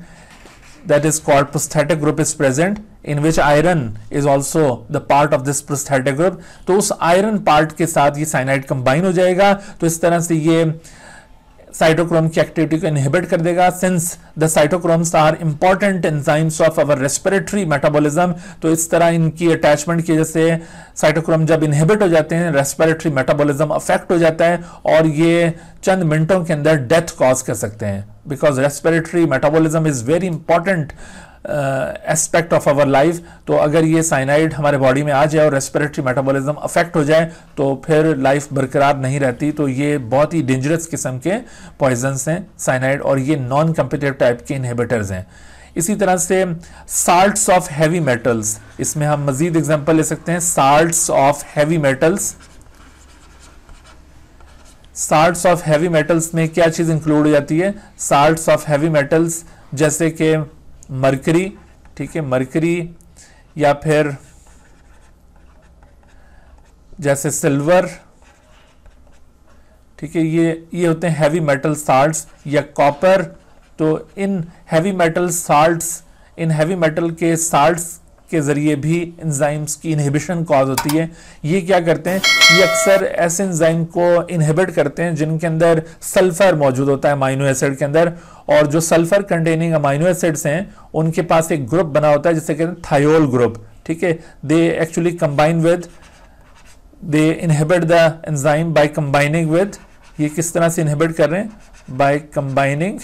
that is called prosthetic group is present in which iron is also the part of this prosthetic group तो उस आयरन पार्ट के साथ ये साइनाइड कंबाइन हो जाएगा तो इस तरह से ये साइटोक्रोम की एक्टिविटी को इनहिबिट कर देगा since the cytochromes are important enzymes of our respiratory metabolism तो इस तरह इनकी अटैचमेंट की वजह से साइटोक्रोम जब इनहिबिट हो जाते हैं रेस्पिरेटरी मेटाबॉलिज्म अफेक्ट हो जाता है और ये चंद मिनटों के अंदर डेथ कॉज कर सकते हैं because respiratory metabolism is very important aspect of our life तो अगर ये साइनाइड हमारे बॉडी में आ जाए और रेस्पिरेटरी मेटाबॉलिज्म अफेक्ट हो जाए तो फिर लाइफ बरकरार नहीं रहती तो ये बहुत ही डेंजरस किस्म के पॉइजन्स हैं साइनाइड और ये नॉन कंपिटेटिव टाइप के इनहेबिटर्स हैं इसी तरह से साल्ट्स ऑफ हैवी मेटल्स इसमें हम मजीद एग्जाम्पल ले सकते हैं salts of heavy metals salts of heavy metals में क्या चीज़ इंक्लूड हो जाती है साल्ट्स ऑफ हैवी मेटल्स जैसे कि मरकरी ठीक है मरकरी या फिर जैसे सिल्वर ठीक है ये ये होते हैं हैवी मेटल साल्ट्स या कॉपर तो इन हैवी मेटल साल्ट्स इन हैवी मेटल के साल्ट्स के ज़रिए भी इंजाइम्स की इनहिबिशन कॉज होती है ये क्या करते हैं ये अक्सर ऐसे इंजाइम को इनहिबिट करते हैं जिनके अंदर सल्फ़र मौजूद होता है माइनो एसिड के अंदर और जो सल्फ़र कंटेनिंग अमाइनो एसिड्स हैं उनके पास एक ग्रुप बना होता है जिसे कहते हैं थायोल ग्रुप ठीक है they actually combine with they inhibit the enzyme by combining with ये किस तरह से इनहिबिट कर रहे हैं by combining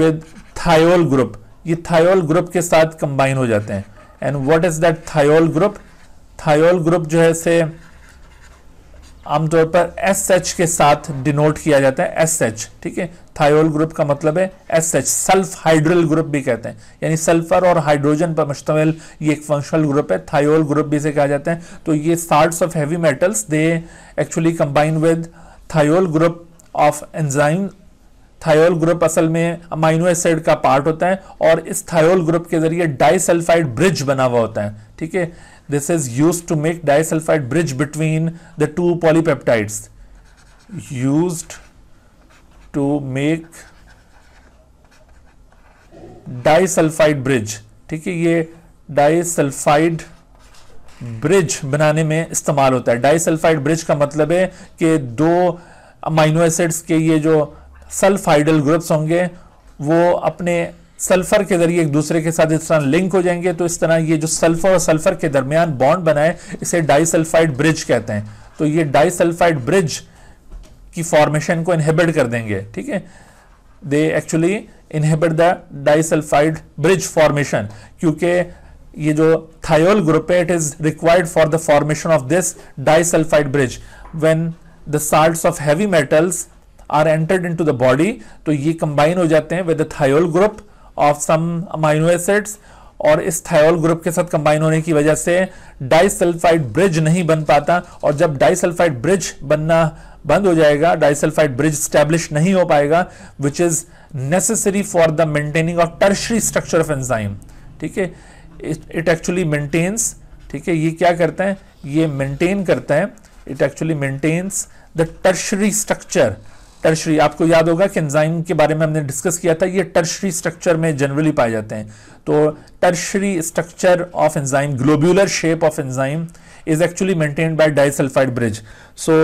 with thiol group ये थायोल ग्रुप के साथ कंबाइन हो जाते हैं and what is that thiol group thiol group जो है से आमतौर पर एस एच के साथ डिनोट किया जाता है एस एच ठीक है थायोल ग्रुप का मतलब है S H sulphydryl group भी कहते हैं यानी सल्फर और हाइड्रोजन पर मुश्तमिल ये एक फंक्शनल ग्रुप है थायोल ग्रुप भी इसे कहा जाता है तो ये sorts of heavy metals they actually combine with thiol group of enzyme thiol group असल में अमाइनो एसिड का पार्ट होता है और इस थायोल ग्रुप के जरिए डाइसल्फाइड ब्रिज बना हुआ होता है ठीक है this is use to make disulphide bridge between the two polypeptides use to make disulphide bridge ठीक है ये डाइसल्फाइड ब्रिज बनाने में इस्तेमाल होता है डाइसल्फाइड ब्रिज का मतलब है कि दो अमाइनो एसिड्स के ये जो सल्फाइडल ग्रुप्स होंगे वो अपने सल्फर के जरिए एक दूसरे के साथ इस तरह लिंक हो जाएंगे तो इस तरह ये जो सल्फर और सल्फर के दरमियान बॉन्ड बनाए इसे डाइसल्फाइड ब्रिज कहते हैं तो ये डाइसल्फाइड ब्रिज की फॉर्मेशन को इनहेबिट कर देंगे ठीक है they actually inhibit the disulphide bridge formation क्योंकि ये जो थायोल ग्रुप है it is required for the formation of this disulphide bridge when the salt of heavy metals are entered into the body तो ये combine हो जाते हैं with thiol group of some amino acids और इस thiol group के साथ combine होने की वजह से डाइसल्फाइड ब्रिज नहीं बन पाता और जब डाइसल्फाइड ब्रिज बनना बंद हो जाएगा डाइसल्फाइड ब्रिज स्टैब्लिश नहीं हो पाएगा which is necessary for the maintaining of tertiary structure of enzyme ठीक है इट एक्चुअली मेंटेन्स ठीक है ये क्या करते हैं ये मेंटेन करता है it actually maintains the tertiary structure tertiary आपको याद होगा कि एंजाइम के बारे में हमने डिस्कस किया था ये टर्शरी स्ट्रक्चर में जनरली पाए जाते हैं तो tertiary structure of enzyme globular shape of enzyme is actually maintain by disulphide bridge so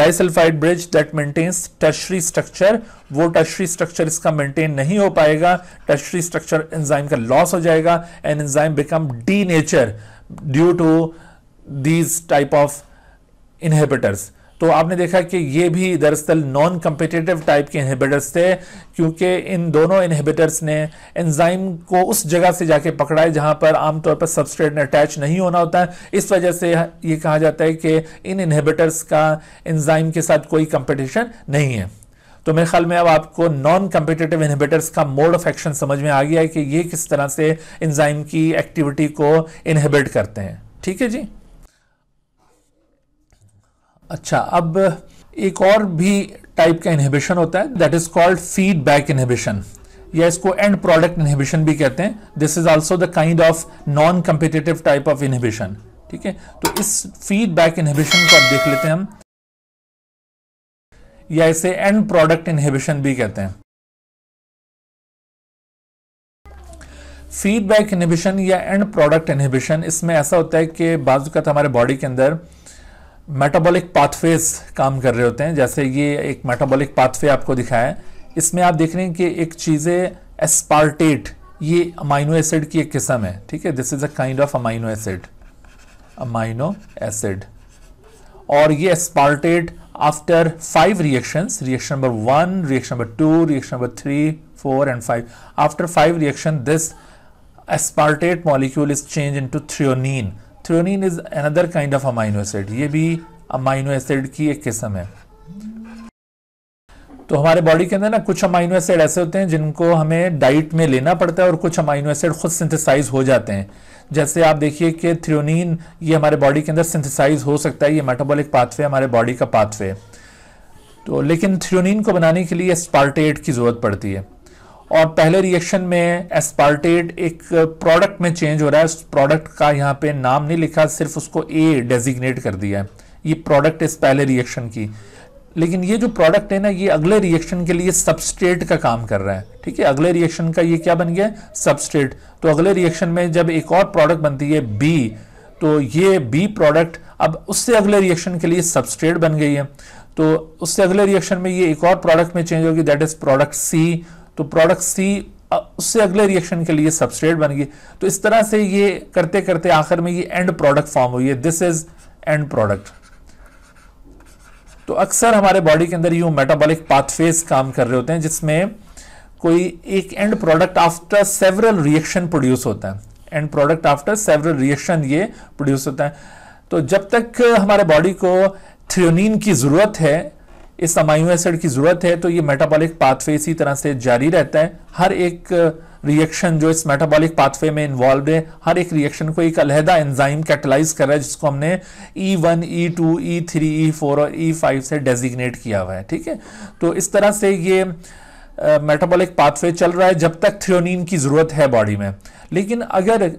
disulphide bridge that maintains tertiary structure वो टर्शरी स्ट्रक्चर इसका मेंटेन नहीं हो पाएगा टर्शरी स्ट्रक्चर एंजाइम का लॉस हो जाएगा and enzyme become D due to these type of inhibitors तो आपने देखा कि ये भी दरअसल नॉन कम्पिटेटिव टाइप के इनहिबिटर्स थे क्योंकि इन दोनों इनहिबिटर्स ने एंजाइम को उस जगह से जाके पकड़ा है जहाँ पर आमतौर पर सबस्ट्रेट ने अटैच नहीं होना होता है इस वजह से ये कहा जाता है कि इन इनहिबिटर्स का एंजाइम के साथ कोई कंपटीशन नहीं है तो मेरे ख्याल में अब आपको नॉन कम्पिटेटिव इनहिबिटर्स का मोड ऑफ एक्शन समझ में आ गया है कि ये किस तरह से इंजाइम की एक्टिविटी को इनहिबिट करते हैं ठीक है जी अच्छा अब एक और भी टाइप का इनहिबिशन होता है that is called feedback inhibition या इसको एंड प्रोडक्ट इनहिबिशन भी कहते हैं this is also the kind of non competitive type of inhibition ठीक है तो इस फीडबैक इनहिबिशन को आप देख लेते हैं हम या इसे एंड प्रोडक्ट इनहिबिशन भी कहते हैं फीडबैक इनहिबिशन या एंड प्रोडक्ट इनहिबिशन इसमें ऐसा होता है कि बाजू का हमारे बॉडी के अंदर मेटाबॉलिक पाथवेज काम कर रहे होते हैं जैसे ये एक मेटाबॉलिक पाथवे आपको दिखाया है इसमें आप देख रहे हैं कि एक चीज़ है एस्पार्टेट ये अमाइनो एसिड की एक किस्म है ठीक है this is a kind of amino acid amino acid और ये aspartate after five reactions reaction number one reaction number two reaction number three four and five after five reaction this aspartate molecule is change into threonine threonine is another kind of amino acid ये भी amino acid की एक किस्म है तो हमारे body के अंदर ना कुछ अमाइनो एसिड ऐसे होते हैं जिनको हमें डाइट में लेना पड़ता है और कुछ अमाइनो एसिड खुद सिंथेसाइज हो जाते हैं जैसे आप देखिए कि थ्रियोनिन ये हमारे बॉडी के अंदर सिंथेसाइज हो सकता है ये मेटाबॉलिक पाथवे हमारे बॉडी का पाथवे तो लेकिन थ्रियोनिन को बनाने के लिए स्पार्टेट की ज़रूरत पड़ती है और पहले रिएक्शन में एस्पार्टेट एक प्रोडक्ट में चेंज हो रहा है उस प्रोडक्ट का यहाँ पे नाम नहीं लिखा सिर्फ उसको ए डेजिग्नेट कर दिया है ये प्रोडक्ट इस पहले रिएक्शन की लेकिन ये जो प्रोडक्ट है ना ये अगले रिएक्शन के लिए सबस्ट्रेट का काम कर रहा है ठीक है अगले रिएक्शन का ये क्या बन गया सबस्ट्रेट तो अगले रिएक्शन में जब एक और प्रोडक्ट बनती है बी तो ये बी प्रोडक्ट अब उससे अगले रिएक्शन के लिए सबस्ट्रेट बन गई है तो उससे अगले रिएक्शन में ये एक और प्रोडक्ट में चेंज होगी दैट इज प्रोडक्ट सी तो प्रोडक्ट सी उससे अगले रिएक्शन के लिए सबस्ट्रेट बन गई तो इस तरह से ये करते करते आखिर में ये एंड प्रोडक्ट फॉर्म हुई है दिस इज एंड प्रोडक्ट तो अक्सर हमारे बॉडी के अंदर यू मेटाबॉलिक पाथफेज काम कर रहे होते हैं जिसमें कोई एक end product after several reaction produce होता है end product after several reaction ये प्रोड्यूस होता है तो जब तक हमारे बॉडी को थ्रियोनिन की ज़रूरत है इस अमाइनो एसिड की ज़रूरत है तो ये मेटाबॉलिक पाथवे इसी तरह से जारी रहता है हर एक रिएक्शन जो इस मेटाबॉलिक पाथवे में इन्वॉल्व है हर एक रिएक्शन को एक अलहदा एंजाइम कैटलाइज कर रहा है जिसको हमने E1, E2, E3, E4 और E5 से डेजिग्नेट किया हुआ है ठीक है तो इस तरह से ये मेटाबॉलिक पाथवे चल रहा है जब तक थ्रियोनिन की ज़रूरत है बॉडी में लेकिन अगर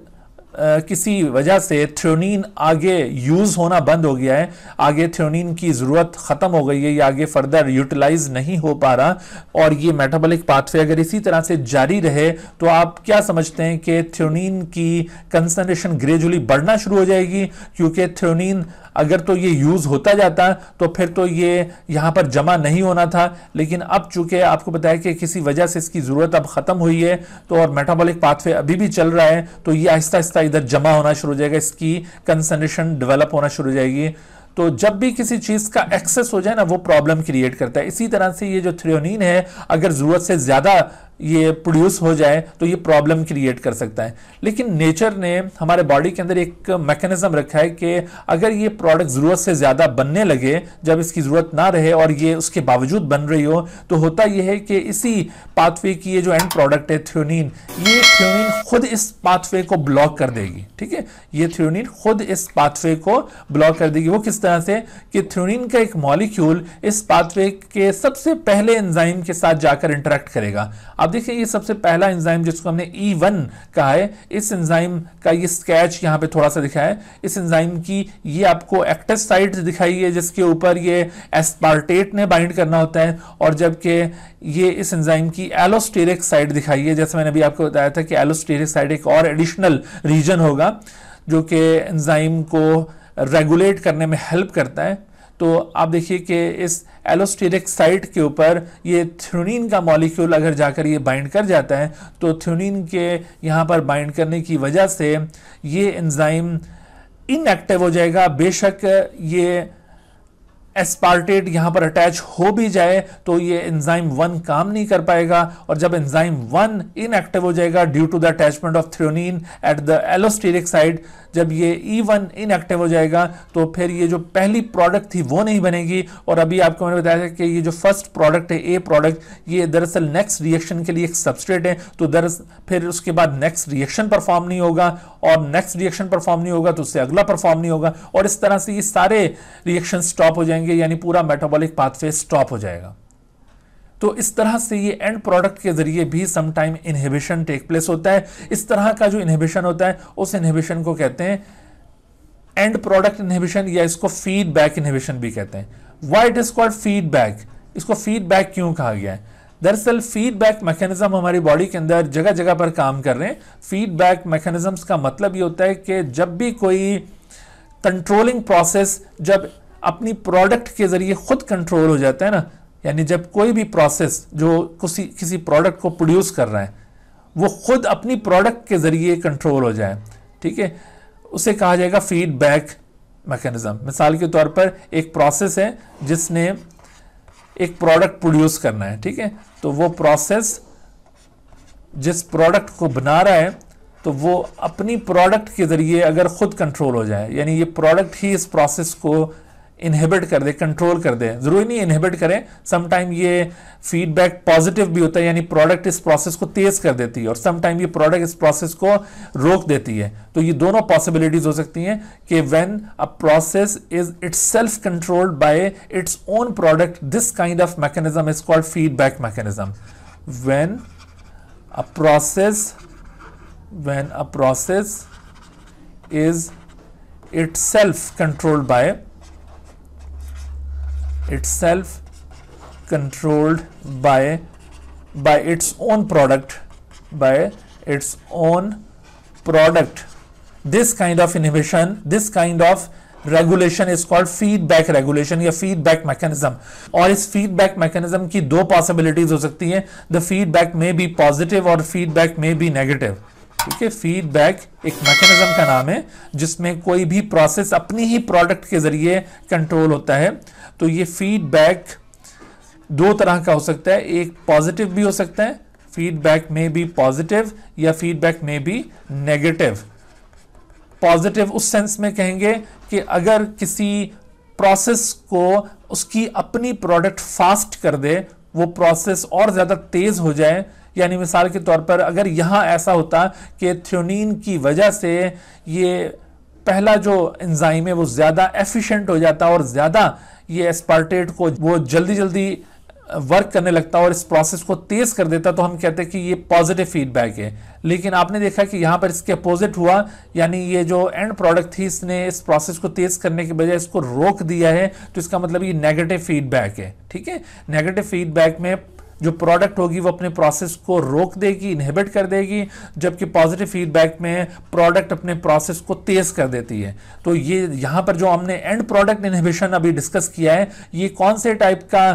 किसी वजह से थ्योनिन आगे यूज़ होना बंद हो गया है आगे थ्योनिन की ज़रूरत ख़त्म हो गई है या आगे फर्दर यूटिलाइज नहीं हो पा रहा और ये मेटाबॉलिक पाथवे अगर इसी तरह से जारी रहे तो आप क्या समझते हैं कि थ्रोनिन की कंसनट्रेशन ग्रेजुअली बढ़ना शुरू हो जाएगी क्योंकि थ्रोनिन अगर तो ये यूज़ होता जाता तो फिर तो ये यहाँ पर जमा नहीं होना था लेकिन अब चूंकि आपको बताया कि किसी वजह से इसकी ज़रूरत अब ख़त्म हुई है तो और मेटाबॉलिक पाथवे अभी भी चल रहा है तो ये आहिस्ता आहिस्ता इधर जमा होना शुरू हो जाएगा इसकी कंसनट्रेशन डेवलप होना शुरू हो जाएगी तो जब भी किसी चीज़ का एक्सेस हो जाए ना वो प्रॉब्लम क्रिएट करता है इसी तरह से ये जो थ्रियोनिन है अगर ज़रूरत से ज़्यादा ये प्रोड्यूस हो जाए तो ये प्रॉब्लम क्रिएट कर सकता है लेकिन नेचर ने हमारे बॉडी के अंदर एक मैकेनिज्म रखा है कि अगर ये प्रोडक्ट ज़रूरत से ज़्यादा बनने लगे जब इसकी ज़रूरत ना रहे और ये उसके बावजूद बन रही हो तो होता यह है कि इसी पाथवे की ये जो एंड प्रोडक्ट है थ्योनिन ये थ्योनिन खुद इस पाथवे को ब्लॉक कर देगी ठीक है ये थ्योनिन खुद इस पाथवे को ब्लॉक कर देगी वो किस तरह से कि थ्योनिन का एक मॉलिक्यूल इस पाथवे के सबसे पहले एंजाइम के साथ जाकर इंटरेक्ट करेगा अब देखिए ये सबसे पहला एंजाइम जिसको हमने E1 कहा है इस एंजाइम का ये स्केच यहाँ पे थोड़ा सा दिखाया है इस एंजाइम की ये आपको एक्टस साइट दिखाई है जिसके ऊपर ये एस्पार्टेट ने बाइंड करना होता है और जबकि ये इस एंजाइम की एलोस्टेरिक साइड दिखाई है जैसे मैंने अभी आपको बताया था कि एलोस्टेरिक साइड एक और एडिशनल रीजन होगा जो कि एंजाइम को रेगुलेट करने में हेल्प करता है तो आप देखिए कि इस एलोस्टेरिक साइट के ऊपर ये थ्योनिन का मॉलिक्यूल अगर जाकर ये बाइंड कर जाता है तो थ्योनिन के यहाँ पर बाइंड करने की वजह से ये एंजाइम इनएक्टिव हो जाएगा बेशक ये एस्पार्टेट यहाँ पर अटैच हो भी जाए तो ये एंजाइम वन काम नहीं कर पाएगा और जब एंजाइम वन इनएक्टिव हो जाएगा due to the attachment of threonine at the allosteric side जब ये ई वन इनएक्टिव हो जाएगा तो फिर ये जो पहली प्रोडक्ट थी वो नहीं बनेगी और अभी आपको मैंने बताया था कि ये जो फर्स्ट प्रोडक्ट है ए प्रोडक्ट ये दरअसल नेक्स्ट रिएक्शन के लिए एक सबस्ट्रेट है तो दरअसल फिर उसके बाद नेक्स्ट रिएक्शन परफॉर्म नहीं होगा और नेक्स्ट रिएक्शन परफॉर्म नहीं होगा तो उससे अगला परफॉर्म नहीं होगा और इस तरह से ये सारे रिएक्शन स्टॉप हो जाएंगे यानी पूरा मेटाबॉलिक पाथवे स्टॉप हो जाएगा तो इस तरह से ये एंड प्रोडक्ट के जरिए भी समटाइम इनहिबिशन टेक प्लेस होता है इस तरह का जो इनहिबिशन होता है उस इनहिबिशन को कहते हैं एंड प्रोडक्ट इनहिबिशन या इसको फीडबैक इनहिबिशन भी कहते हैं why it is called feedback इसको फीडबैक क्यों कहा गया है दरअसल फीडबैक मैकेनिज्म हमारी बॉडी के अंदर जगह जगह पर काम कर रहे हैं फीडबैक मैकेनिज्म्स का मतलब ये होता है कि जब भी कोई कंट्रोलिंग प्रोसेस जब अपनी प्रोडक्ट के जरिए खुद कंट्रोल हो जाता है ना यानी जब कोई भी प्रोसेस जो किसी किसी प्रोडक्ट को प्रोड्यूस कर रहा है वो खुद अपनी प्रोडक्ट के ज़रिए कंट्रोल हो जाए ठीक है उसे कहा जाएगा फीडबैक मैकेनिज़्म मिसाल के तौर पर एक प्रोसेस है जिसने एक प्रोडक्ट प्रोड्यूस करना है ठीक है तो वो प्रोसेस जिस प्रोडक्ट को बना रहा है तो वो अपनी प्रोडक्ट के ज़रिए अगर ख़ुद कंट्रोल हो जाए यानी ये प्रोडक्ट ही इस प्रोसेस को इनहिबिट कर दे कंट्रोल कर दे ज़रूरी नहीं इनहिबिट करें समटाइम ये फीडबैक पॉजिटिव भी होता है यानी प्रोडक्ट इस प्रोसेस को तेज़ कर देती है और समटाइम ये प्रोडक्ट इस प्रोसेस को रोक देती है तो ये दोनों पॉसिबिलिटीज़ हो सकती हैं कि when a process is itself controlled by its own product this kind of mechanism is called feedback mechanism when a process when a process is itself controlled by itself controlled by by its own product by its own product this kind of inhibition this kind of regulation is called feedback regulation या feedback mechanism और इस feedback mechanism की दो possibilities हो सकती हैं the feedback may be positive और feedback may be negative ठीक है फीडबैक एक मैकेनिज्म का नाम है जिसमें कोई भी प्रोसेस अपनी ही प्रोडक्ट के जरिए कंट्रोल होता है तो ये फीडबैक दो तरह का हो सकता है एक पॉजिटिव भी हो सकता है फीडबैक में भी पॉजिटिव या फीडबैक में भी नेगेटिव पॉजिटिव उस सेंस में कहेंगे कि अगर किसी प्रोसेस को उसकी अपनी प्रोडक्ट फास्ट कर दे वो प्रोसेस और ज़्यादा तेज़ हो जाए यानी मिसाल के तौर पर अगर यहाँ ऐसा होता कि थ्योनिन की वजह से ये पहला जो एंजाइम है वो ज़्यादा एफिशिएंट हो जाता और ज़्यादा ये एस्पार्टेट को वो जल्दी जल्दी वर्क करने लगता और इस प्रोसेस को तेज़ कर देता तो हम कहते हैं कि ये पॉजिटिव फीडबैक है लेकिन आपने देखा कि यहाँ पर इसके अपोजिट हुआ यानी ये जो एंड प्रोडक्ट थी इसने इस प्रोसेस को तेज़ करने के बजाय इसको रोक दिया है तो इसका मतलब ये नेगेटिव फीडबैक है ठीक है नेगेटिव फीडबैक में जो प्रोडक्ट होगी वो अपने प्रोसेस को रोक देगी इनहेबिट कर देगी जबकि पॉजिटिव फीडबैक में प्रोडक्ट अपने प्रोसेस को तेज़ कर देती है तो ये यहाँ पर जो हमने एंड प्रोडक्ट इनहिबिशन अभी डिस्कस किया है ये कौन से टाइप का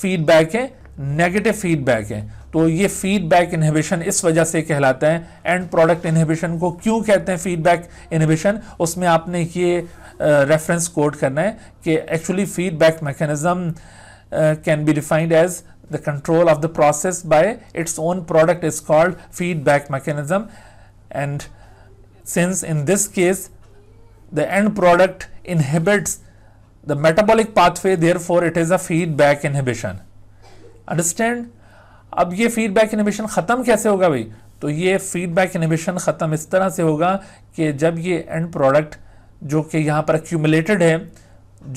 फीडबैक है नेगेटिव फीडबैक है तो ये फीडबैक इनहिबिशन इस वजह से कहलाता है एंड प्रोडक्ट इनहिबिशन को क्यों कहते हैं फीडबैक इनहिबिशन उसमें आपने ये रेफरेंस कोड करना है कि actually feedback mechanism can be defined as the control of the process by its own product is called feedback mechanism and since in this case the end product inhibits the metabolic pathway therefore it is a feedback inhibition understand ab ye feedback inhibition khatam kaise hoga bhai to ye feedback inhibition khatam is tarah se hoga ki jab ye end product jo ki yahan par accumulated hai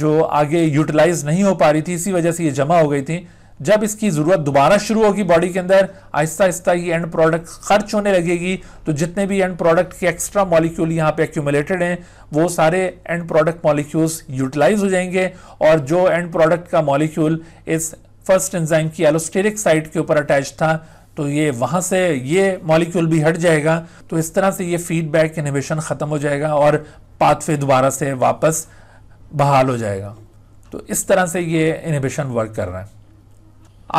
jo aage utilize nahi ho pa rahi thi isi wajah se ye jama ho gayi thi जब इसकी ज़रूरत दोबारा शुरू होगी body के अंदर आहिस्ता आहिस्ता ये एंड प्रोडक्ट खर्च होने लगेगी तो जितने भी एंड प्रोडक्ट के एक्स्ट्रा मॉलिक्यूल यहाँ पे एक्यूमुलेटेड हैं वो सारे एंड प्रोडक्ट मॉलिक्यूल्स यूटिलाइज हो जाएंगे और जो एंड प्रोडक्ट का मॉलिक्यूल इस फर्स्ट एंजाइम की एलोस्टेरिक साइट के ऊपर अटैच था तो ये वहाँ से ये मॉलिक्यूल भी हट जाएगा तो इस तरह से ये फीडबैक इनोवेशन ख़त्म हो जाएगा और पाथवे दोबारा से वापस बहाल हो जाएगा तो इस तरह से ये इनोवेशन वर्क कर रहा है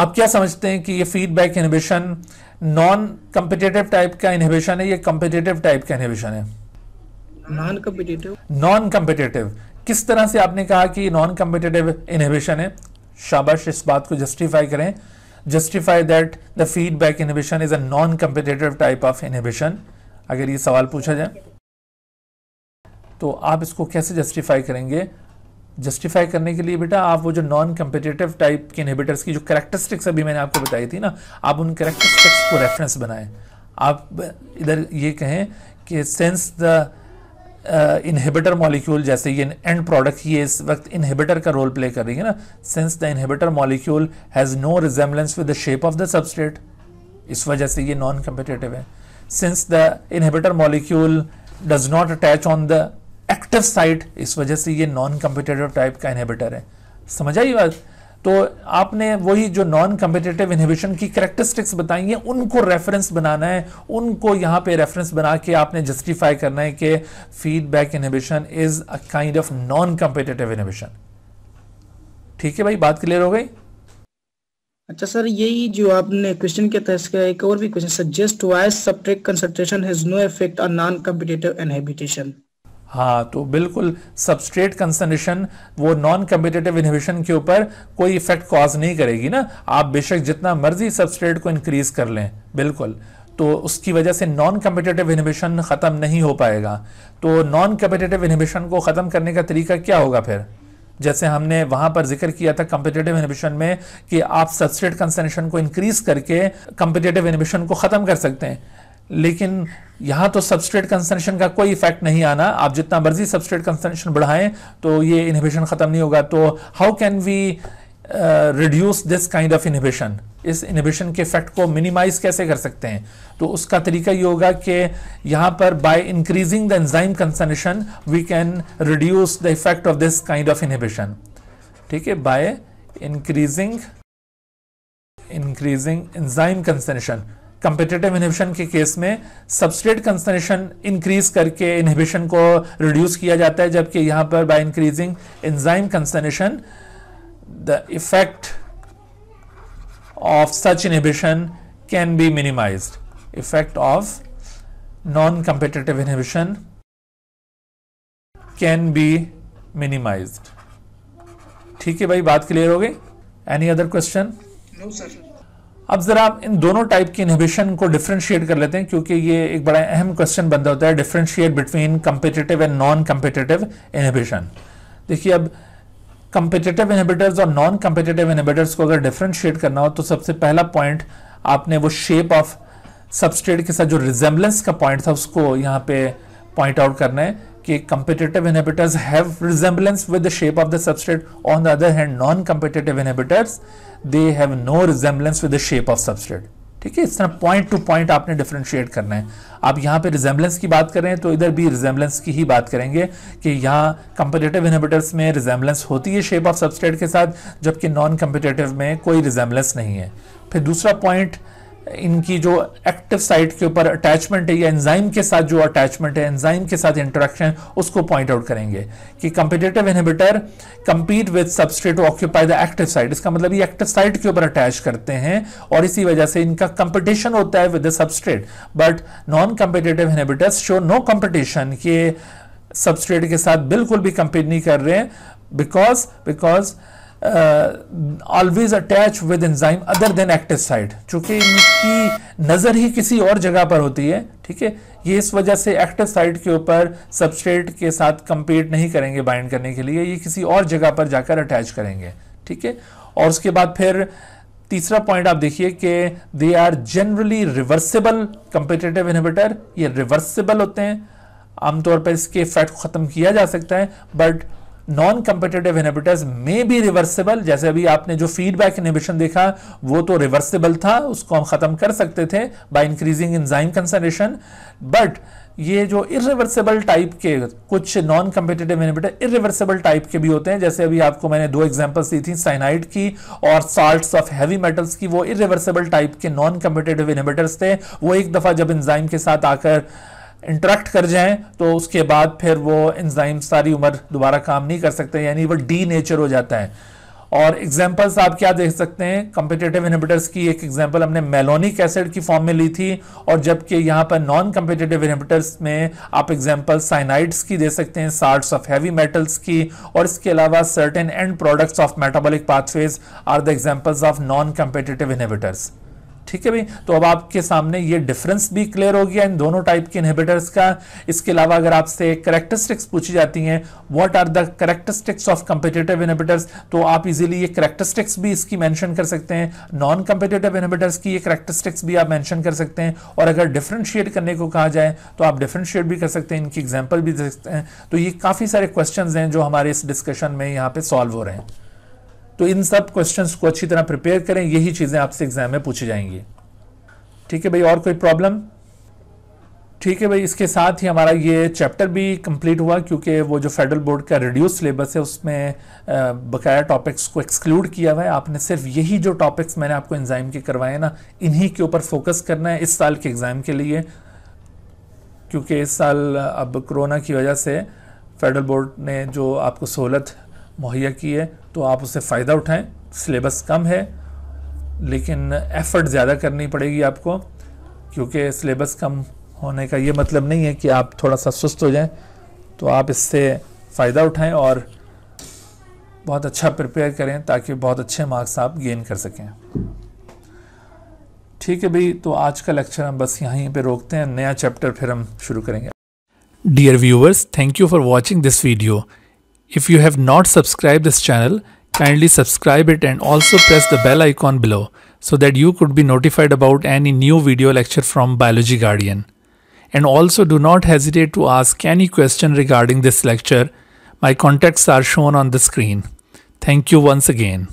आप क्या समझते हैं कि ये feedback inhibition non competitive type का इनहिबिशन है या कम्पिटेटिव टाइप का इनहिबिशन है नॉन कम्पिटेटिव नॉन कम्पिटेटिव किस तरह से आपने कहा कि नॉन कम्पिटेटिव इनहिबिशन है शाबाश इस बात को जस्टिफाई करें justify that the feedback inhibition is a non competitive type of inhibition अगर ये सवाल पूछा जाए तो आप इसको कैसे जस्टिफाई करेंगे जस्टिफाई करने के लिए बेटा आप वो जो नॉन कम्पिटेटिव टाइप के इनहिबिटर्स की जो करेक्टरिस्टिक्स अभी मैंने आपको बताई थी ना आप उन करेक्टरिस्टिक्स को रेफरेंस बनाएं आप इधर ये कहें कि सेंस द इनहिबिटर मॉलिक्यूल जैसे ये एंड प्रोडक्ट ये इस वक्त इनहिबिटर का रोल प्ले कर रही है ना since the inhibitor molecule has no resemblance with the shape of the substrate इस वजह से ये नॉन कम्पिटेटिव है since the inhibitor molecule does not attach on the active site इस वजह से ये नॉन कम्पिटेटिव टाइप का इनहिबिटर है समझ आई बात तो आपने वही जो नॉन कम्पिटेटिव इनहिबिशन की करेक्टरिस्टिक्स बताई हैं उनको रेफरेंस बनाना है उनको यहाँ पे रेफरेंस बना के आपने जस्टिफाई करना है कि feedback inhibition is a kind of non competitive inhibition ठीक है भाई बात क्लियर हो गई अच्छा सर यही जो आपने क्वेश्चन के तहत किया एक और भी question suggest wise substrate concentration has no effect on non competitive inhibition हाँ तो बिल्कुल सबस्ट्रेट कंसनेशन वो नॉन कम्पिटेटिव इनहिबिशन के ऊपर कोई इफेक्ट कॉज नहीं करेगी ना आप बेशक जितना मर्जी सबस्ट्रेट को इंक्रीज कर लें बिल्कुल तो उसकी वजह से नॉन कम्पिटेटिव इनहिबिशन ख़त्म नहीं हो पाएगा तो नॉन कम्पिटेटिव इनहिबिशन को ख़त्म करने का तरीका क्या होगा फिर जैसे हमने वहां पर जिक्र किया था कम्पिटेटिव इनहिबिशन में कि आप सबस्ट्रेट कंसनेशन को इंक्रीज करके कम्पिटेटिव इनहिबिशन को ख़त्म कर सकते हैं लेकिन यहां तो सबस्ट्रेट कंसनट्रेशन का कोई इफेक्ट नहीं आना आप जितना मर्जी सबस्ट्रेट कंसनट्रेशन बढ़ाएं तो ये इनहिबिशन ख़त्म नहीं होगा तो how can we reduce this kind of inhibition इस इनहिबिशन के इफेक्ट को मिनिमाइज कैसे कर सकते हैं तो उसका तरीका ये होगा कि यहां पर by increasing the enzyme concentration we can reduce the effect of this kind of inhibition ठीक है by increasing increasing enzyme concentration competitive inhibition के केस में सबस्ट्रेट कंसनेशन इंक्रीज करके इनहिबिशन को रिड्यूस किया जाता है जबकि यहां पर by increasing enzyme concentration the effect of such inhibition can be minimise effect of non competitive inhibition can be minimise ठीक है भाई बात क्लियर हो गई any other question no sir अब ज़रा इन दोनों टाइप की इनहिबिशन को डिफ्रेंशिएट कर लेते हैं क्योंकि ये एक बड़ा अहम क्वेश्चन बनता होता है differentiate between competitive and non competitive inhibition देखिए अब कंपिटेटिव इनहिबिटर्स और नॉन कंपिटेटिव इनहिबिटर्स को अगर डिफ्रेंशिएट करना हो तो सबसे पहला पॉइंट आपने वो शेप ऑफ सबस्टेट के साथ जो रिजेम्बलेंस का पॉइंट था उसको यहाँ पे पॉइंट आउट करना है कि competitive inhibitors have resemblance with the shape of the substrate on the other hand non competitive inhibitors they have no resemblance with the shape of substrate ठीक है इस तरह पॉइंट टू पॉइंट आपने differentiate करना है आप यहाँ पे रिजेंबलेंस की बात करें तो इधर भी रिजेंबलेंस की ही बात करेंगे कि यहाँ कंपिटेटिव इनहिबिटर्स में रिजेंबलेंस होती है शेप ऑफ सबस्ट्रेट के साथ जबकि नॉन कंपिटेटिव में कोई रिजेंबलेंस नहीं है फिर दूसरा पॉइंट इनकी जो एक्टिव साइट के ऊपर अटैचमेंट है या एंजाइम के साथ जो अटैचमेंट है एंजाइम के साथ इंटरेक्शन उसको पॉइंट आउट करेंगे कि competitive inhibitor compete with substrate to occupy the active site इसका मतलब ये एक्टिव साइट के ऊपर अटैच करते हैं और इसी वजह से इनका कंपटीशन होता है with the substrate but non competitive inhibitors show no competition के सबस्ट्रेट के साथ बिल्कुल भी कंपीट नहीं कर रहे हैं because because always attach with enzyme other than active side चूंकि इनकी नज़र ही किसी और जगह पर होती है ठीक है ये इस वजह से एक्टिव साइड के ऊपर सबस्ट्रेट के साथ कंपीट नहीं करेंगे बाइंड करने के लिए ये किसी और जगह पर जाकर अटैच करेंगे ठीक है और उसके बाद फिर तीसरा पॉइंट आप देखिए कि they are generally reversible competitive inhibitor ये रिवर्सिबल होते हैं आमतौर पर इसके इफेक्ट ख़त्म किया जा सकता है बट नॉन कंपिटेटिव इनिबिटर्स मे भी रिवर्सिबल जैसे अभी आपने जो फीडबैक इनिबिशन देखा वो तो रिवर्सिबल था उसको हम खत्म कर सकते थे by increasing enzyme concentration but ये जो इरिवर्सिबल टाइप के कुछ non competitive inhibitor irreversible type के भी होते हैं जैसे अभी आपको मैंने दो एग्जांपल्स दी थी साइनाइड की और साल्ट्स ऑफ हैवी मेटल्स की वो इरिवर्सिबल टाइप के नॉन कंपिटेटिव इनिबिटर्स थे वो एक दफ़ा जब इंजाइम के साथ आकर इंटरेक्ट कर जाएं तो उसके बाद फिर वो इंजाइम सारी उम्र दोबारा काम नहीं कर सकते यानी वो डी नेचर हो जाता है और एग्जाम्पल्स आप क्या देख सकते हैं कम्पिटेटिव इनहिबिटर्स की एक एग्जाम्पल हमने मेलोनिक एसिड की फॉर्म में ली थी और जबकि यहाँ पर नॉन कम्पिटेटिव इनहिबिटर्स में आप एग्जाम्पल साइनाइड्स की दे सकते हैं साल्ट ऑफ हैवी मेटल्स की और इसके अलावा certain end products of metabolic pathways are the examples of non competitive inhibitors ठीक है भाई तो अब आपके सामने ये डिफरेंस भी क्लियर हो गया इन दोनों टाइप के इनहिबिटर्स का इसके अलावा अगर आपसे करेक्टरिस्टिक्स पूछी जाती हैं what are the characteristics of competitive inhibitors तो आप इजीली ये करेक्टरिस्टिक्स भी इसकी मेंशन कर सकते हैं नॉन कम्पिटेटिव इनहिबिटर्स की ये करेक्टरिस्टिक्स भी आप मैंशन कर सकते हैं और अगर डिफ्रेंशिएट करने को कहा जाए तो आप डिफ्रेंशिएट भी कर सकते हैं इनकी एग्जाम्पल भी दे सकते हैं तो ये काफ़ी सारे क्वेश्चन हैं जो हमारे इस डिस्कशन में यहाँ पे सॉल्व हो रहे हैं तो इन सब क्वेश्चन को अच्छी तरह प्रिपेयर करें यही चीज़ें आपसे एग्जाम में पूछी जाएंगी ठीक है भाई और कोई प्रॉब्लम ठीक है भाई इसके साथ ही हमारा ये चैप्टर भी कंप्लीट हुआ क्योंकि वो जो फेडरल बोर्ड का रिड्यूस सिलेबस है उसमें बकाया टॉपिक्स को एक्सक्लूड किया हुआ है आपने सिर्फ यही जो टॉपिक्स मैंने आपको एग्ज़ाम के करवाए ना इन्हीं के ऊपर फोकस करना है इस साल के एग्ज़ाम के लिए क्योंकि इस साल अब कोरोना की वजह से फेडरल बोर्ड ने जो आपको सहूलत मुहैया की है तो आप उससे फ़ायदा उठाएं सिलेबस कम है लेकिन एफ़र्ट ज़्यादा करनी पड़ेगी आपको क्योंकि सिलेबस कम होने का ये मतलब नहीं है कि आप थोड़ा सा सुस्त हो जाएं तो आप इससे फ़ायदा उठाएं और बहुत अच्छा प्रिपेयर करें ताकि बहुत अच्छे मार्क्स आप गेन कर सकें ठीक है भाई तो आज का लेक्चर हम बस यहीं पे रोकते हैं नया चैप्टर फिर हम शुरू करेंगे dear viewers thank you for watching this video If you have not subscribed this channel, kindly subscribe it and also press the bell icon below so that you could be notified about any new video lecture from Biology Guardian. And also do not hesitate to ask any question regarding this lecture. My contacts are shown on the screen. Thank you once again.